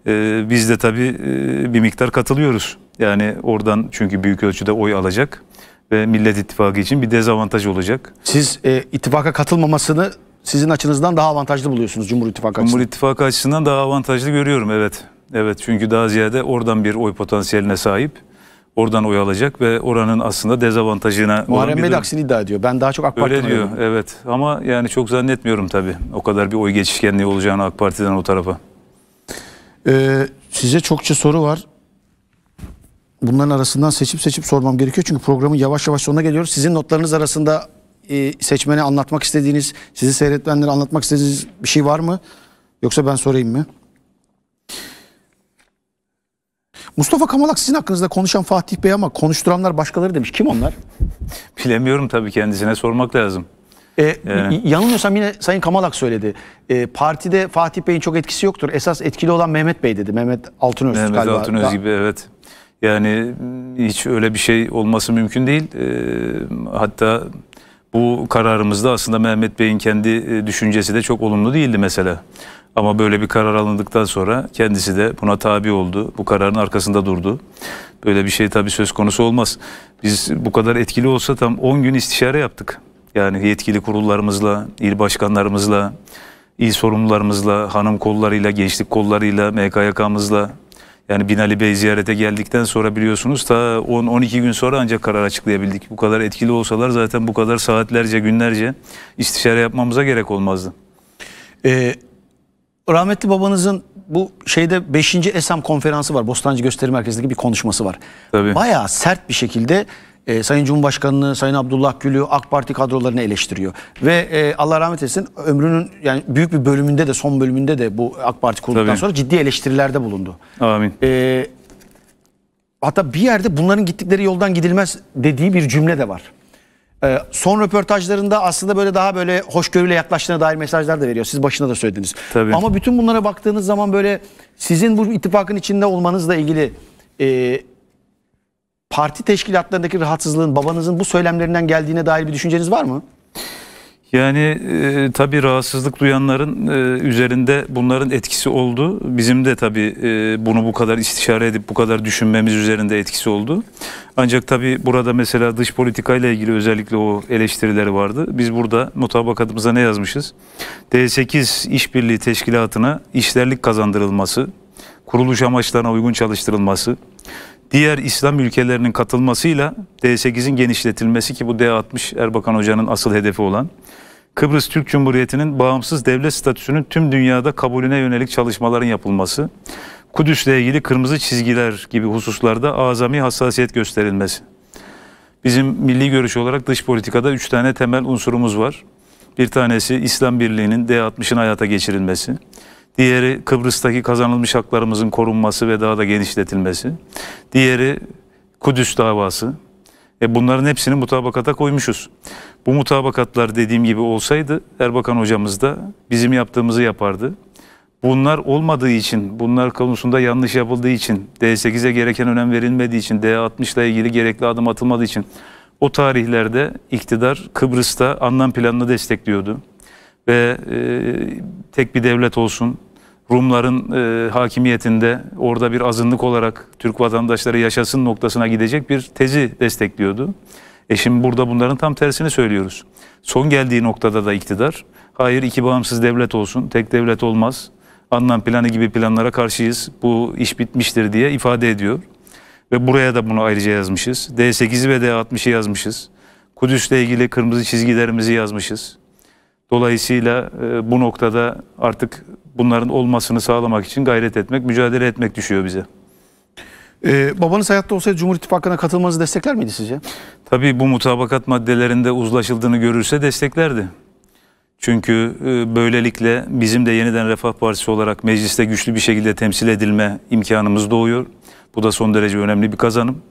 E, biz de tabii e, bir miktar katılıyoruz. Yani oradan çünkü büyük ölçüde oy alacak ve Millet İttifakı için bir dezavantaj olacak. Siz e, ittifaka katılmamasını sizin açınızdan daha avantajlı buluyorsunuz Cumhur İttifakı açısından. Cumhur İttifakı açısından daha avantajlı görüyorum evet. Evet çünkü daha ziyade oradan bir oy potansiyeline sahip oradan oy alacak ve oranın aslında dezavantajına... Muharrem Bey aksini iddia ediyor. Ben daha çok AK Parti'den Öyle diyor oynadım. evet ama yani çok zannetmiyorum tabii o kadar bir oy geçişkenliği olacağını AK Parti'den o tarafa. Ee, size çokça soru var. Bunların arasından seçip seçip sormam gerekiyor. Çünkü programın yavaş yavaş sonuna geliyoruz. Sizin notlarınız arasında e, seçmene anlatmak istediğiniz, sizi seyretmenlere anlatmak istediğiniz bir şey var mı? Yoksa ben sorayım mı? Mustafa Kamalak sizin hakkınızda konuşan Fatih Bey ama konuşturanlar başkaları demiş. Kim onlar? Bilemiyorum tabii kendisine sormak lazım. Ee, yani. Ee, yanılmıyorsam yine Sayın Kamalak söyledi. Ee, partide Fatih Bey'in çok etkisi yoktur. Esas etkili olan Mehmet Bey dedi. Mehmet Altınöz Mehmet galiba. Mehmet Altınöz gibi evet. Yani hiç öyle bir şey olması mümkün değil. Ee, hatta bu kararımızda aslında Mehmet Bey'in kendi e, düşüncesi de çok olumlu değildi mesela. Ama böyle bir karar alındıktan sonra kendisi de buna tabi oldu. Bu kararın arkasında durdu. Böyle bir şey tabii söz konusu olmaz. Biz bu kadar etkili olsa tam 10 gün istişare yaptık. Yani yetkili kurullarımızla, il başkanlarımızla, il sorumlularımızla, hanım kollarıyla, gençlik kollarıyla, MKYK'mızla. Yani Binali Bey ziyarete geldikten sonra biliyorsunuz ta 10-12 gün sonra ancak karar açıklayabildik. Bu kadar etkili olsalar zaten bu kadar saatlerce, günlerce istişare yapmamıza gerek olmazdı. Ee, rahmetli babanızın bu şeyde 5. Esam konferansı var. Bostancı Gösteri Merkezi'ndeki bir konuşması var. Tabii. Bayağı sert bir şekilde e, Sayın Cumhurbaşkanı'nı, Sayın Abdullah Gül'ü, AK Parti kadrolarını eleştiriyor. Ve e, Allah rahmet etsin ömrünün yani büyük bir bölümünde de son bölümünde de bu AK Parti kurulduktan Tabii. sonra ciddi eleştirilerde bulundu. Amin. E, hatta bir yerde bunların gittikleri yoldan gidilmez dediği bir cümle de var. Ee, son röportajlarında aslında böyle daha böyle hoşgörüyle yaklaştığına dair mesajlar da veriyor. Siz başına da söylediniz. Tabii. Ama bütün bunlara baktığınız zaman böyle sizin bu ittifakın içinde olmanızla ilgili e, parti teşkilatlarındaki rahatsızlığın babanızın bu söylemlerinden geldiğine dair bir düşünceniz var mı? Yani e, tabii rahatsızlık duyanların e, üzerinde bunların etkisi oldu. Bizim de tabii e, bunu bu kadar istişare edip bu kadar düşünmemiz üzerinde etkisi oldu. Ancak tabii burada mesela dış politikayla ilgili özellikle o eleştirileri vardı. Biz burada mutabakatımıza ne yazmışız? D8 işbirliği Teşkilatı'na işlerlik kazandırılması, kuruluş amaçlarına uygun çalıştırılması, diğer İslam ülkelerinin katılmasıyla D8'in genişletilmesi ki bu D60 Erbakan Hoca'nın asıl hedefi olan Kıbrıs Türk Cumhuriyeti'nin bağımsız devlet statüsünün tüm dünyada kabulüne yönelik çalışmaların yapılması, Kudüs'le ilgili kırmızı çizgiler gibi hususlarda azami hassasiyet gösterilmesi. Bizim milli görüş olarak dış politikada üç tane temel unsurumuz var. Bir tanesi İslam Birliği'nin D60'ın hayata geçirilmesi. Diğeri Kıbrıs'taki kazanılmış haklarımızın korunması ve daha da genişletilmesi. Diğeri Kudüs davası. E bunların hepsini mutabakata koymuşuz. Bu mutabakatlar dediğim gibi olsaydı Erbakan hocamız da bizim yaptığımızı yapardı. Bunlar olmadığı için, bunlar konusunda yanlış yapıldığı için, D8'e gereken önem verilmediği için, d 60la ilgili gerekli adım atılmadığı için o tarihlerde iktidar Kıbrıs'ta anlam planını destekliyordu ve e, tek bir devlet olsun. Rumların e, hakimiyetinde orada bir azınlık olarak Türk vatandaşları yaşasın noktasına gidecek bir tezi destekliyordu. E şimdi burada bunların tam tersini söylüyoruz. Son geldiği noktada da iktidar, hayır iki bağımsız devlet olsun, tek devlet olmaz, anlam planı gibi planlara karşıyız, bu iş bitmiştir diye ifade ediyor. Ve buraya da bunu ayrıca yazmışız. D8'i ve D60'ı yazmışız. Kudüs'le ilgili kırmızı çizgilerimizi yazmışız. Dolayısıyla e, bu noktada artık bunların olmasını sağlamak için gayret etmek, mücadele etmek düşüyor bize. Ee, babanız hayatta olsaydı Cumhur İttifakı'na katılmanızı destekler miydi sizce? Tabii bu mutabakat maddelerinde uzlaşıldığını görürse desteklerdi. Çünkü e, böylelikle bizim de yeniden Refah Partisi olarak mecliste güçlü bir şekilde temsil edilme imkanımız doğuyor. Bu da son derece önemli bir kazanım.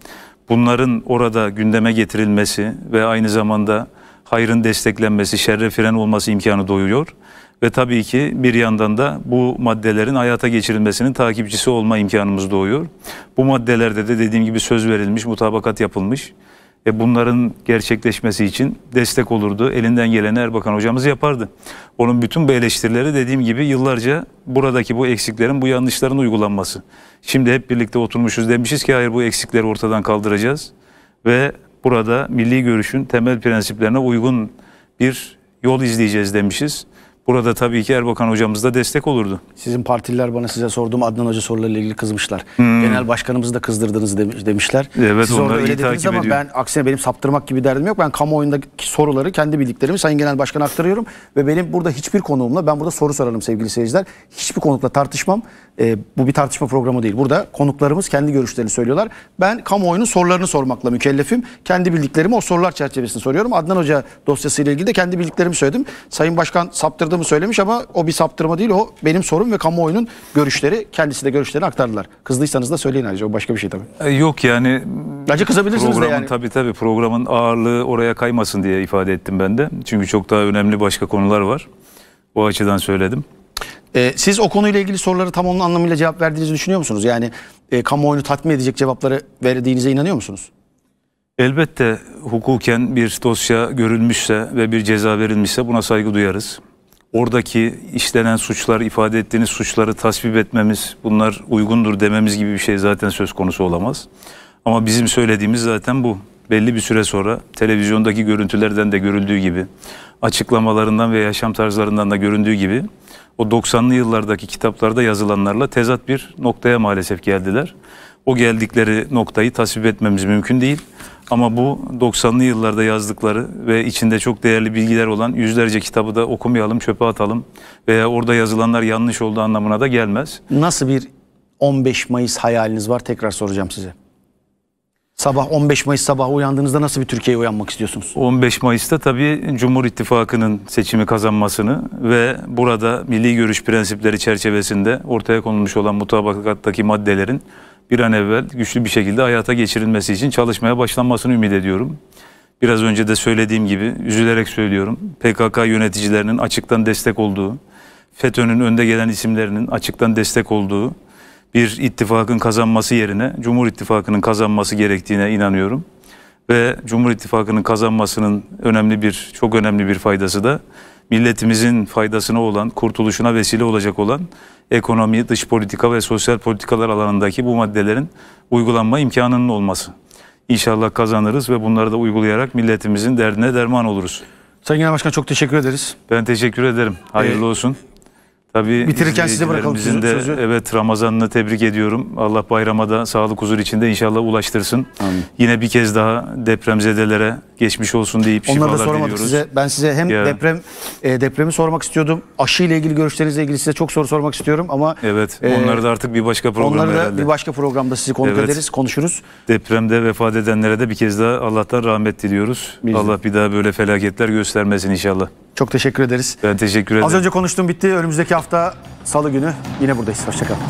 Bunların orada gündeme getirilmesi ve aynı zamanda hayrın desteklenmesi, şerre fren olması imkanı doğuyor. Ve tabii ki bir yandan da bu maddelerin hayata geçirilmesinin takipçisi olma imkanımız doğuyor. Bu maddelerde de dediğim gibi söz verilmiş, mutabakat yapılmış. E bunların gerçekleşmesi için destek olurdu. Elinden geleni Erbakan hocamız yapardı. Onun bütün bu eleştirileri dediğim gibi yıllarca buradaki bu eksiklerin, bu yanlışların uygulanması. Şimdi hep birlikte oturmuşuz demişiz ki hayır bu eksikleri ortadan kaldıracağız. Ve burada milli görüşün temel prensiplerine uygun bir yol izleyeceğiz demişiz. Burada tabii ki Erbakan hocamız da destek olurdu. Sizin partililer bana size sorduğum Adnan Hoca sorularıyla ilgili kızmışlar. Hmm. Genel başkanımızı da kızdırdınız demiş, demişler. Evet Siz onlar iyi takip ama ediyor. Ben aksine benim saptırmak gibi derdim yok. Ben kamuoyundaki soruları kendi bildiklerimi Sayın Genel Başkan'a aktarıyorum. Ve benim burada hiçbir konuğumla ben burada soru sorarım sevgili seyirciler. Hiçbir konukla tartışmam. E, bu bir tartışma programı değil. Burada konuklarımız kendi görüşlerini söylüyorlar. Ben kamuoyunun sorularını sormakla mükellefim. Kendi bildiklerimi o sorular çerçevesinde soruyorum. Adnan Hoca dosyasıyla ilgili de kendi bildiklerimi söyledim. Sayın Başkan saptırdı saptırdığımı söylemiş ama o bir saptırma değil o benim sorum ve kamuoyunun görüşleri kendisi de görüşlerini aktardılar. Kızdıysanız da söyleyin ayrıca o başka bir şey tabii. E, yok yani. Bence kızabilirsiniz programın, de yani. Tabii tabii programın ağırlığı oraya kaymasın diye ifade ettim ben de. Çünkü çok daha önemli başka konular var. Bu açıdan söyledim. E, siz o konuyla ilgili soruları tam onun anlamıyla cevap verdiğinizi düşünüyor musunuz? Yani e, kamuoyunu tatmin edecek cevapları verdiğinize inanıyor musunuz? Elbette hukuken bir dosya görülmüşse ve bir ceza verilmişse buna saygı duyarız oradaki işlenen suçlar, ifade ettiğiniz suçları tasvip etmemiz, bunlar uygundur dememiz gibi bir şey zaten söz konusu olamaz. Ama bizim söylediğimiz zaten bu. Belli bir süre sonra televizyondaki görüntülerden de görüldüğü gibi, açıklamalarından ve yaşam tarzlarından da göründüğü gibi o 90'lı yıllardaki kitaplarda yazılanlarla tezat bir noktaya maalesef geldiler. O geldikleri noktayı tasvip etmemiz mümkün değil. Ama bu 90'lı yıllarda yazdıkları ve içinde çok değerli bilgiler olan yüzlerce kitabı da okumayalım, çöpe atalım veya orada yazılanlar yanlış olduğu anlamına da gelmez. Nasıl bir 15 Mayıs hayaliniz var tekrar soracağım size. Sabah 15 Mayıs sabahı uyandığınızda nasıl bir Türkiye'ye uyanmak istiyorsunuz? 15 Mayıs'ta tabii Cumhur İttifakı'nın seçimi kazanmasını ve burada milli görüş prensipleri çerçevesinde ortaya konulmuş olan mutabakattaki maddelerin bir an evvel güçlü bir şekilde hayata geçirilmesi için çalışmaya başlanmasını ümit ediyorum. Biraz önce de söylediğim gibi üzülerek söylüyorum. PKK yöneticilerinin açıktan destek olduğu, FETÖ'nün önde gelen isimlerinin açıktan destek olduğu bir ittifakın kazanması yerine Cumhur İttifakı'nın kazanması gerektiğine inanıyorum. Ve Cumhur İttifakı'nın kazanmasının önemli bir, çok önemli bir faydası da milletimizin faydasına olan, kurtuluşuna vesile olacak olan ekonomi, dış politika ve sosyal politikalar alanındaki bu maddelerin uygulanma imkanının olması. İnşallah kazanırız ve bunları da uygulayarak milletimizin derdine derman oluruz. Sayın Genel Başkan çok teşekkür ederiz. Ben teşekkür ederim. Hayırlı ee, olsun. Tabii Bitirirken size bırakalım sözü. De, sözü. Evet Ramazan'ını tebrik ediyorum. Allah bayrama da sağlık huzur içinde inşallah ulaştırsın. Amin. Yine bir kez daha depremzedelere geçmiş olsun deyip Onları şifalar diliyoruz. Onları da sormadık diliyoruz. size. Ben size hem ya. deprem e, depremi sormak istiyordum. Aşı ile ilgili görüşlerinizle ilgili size çok soru sormak istiyorum ama Evet. E, da artık bir başka programda Onları da herhalde. bir başka programda sizi konuk evet. ederiz, konuşuruz. Depremde vefat edenlere de bir kez daha Allah'tan rahmet diliyoruz. Bizim. Allah bir daha böyle felaketler göstermesin inşallah. Çok teşekkür ederiz. Ben teşekkür ederim. Az önce konuştuğum bitti. Önümüzdeki hafta salı günü yine buradayız. Hoşçakalın.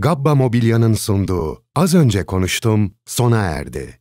Gabba Mobilya'nın sunduğu Az Önce Konuştum sona erdi.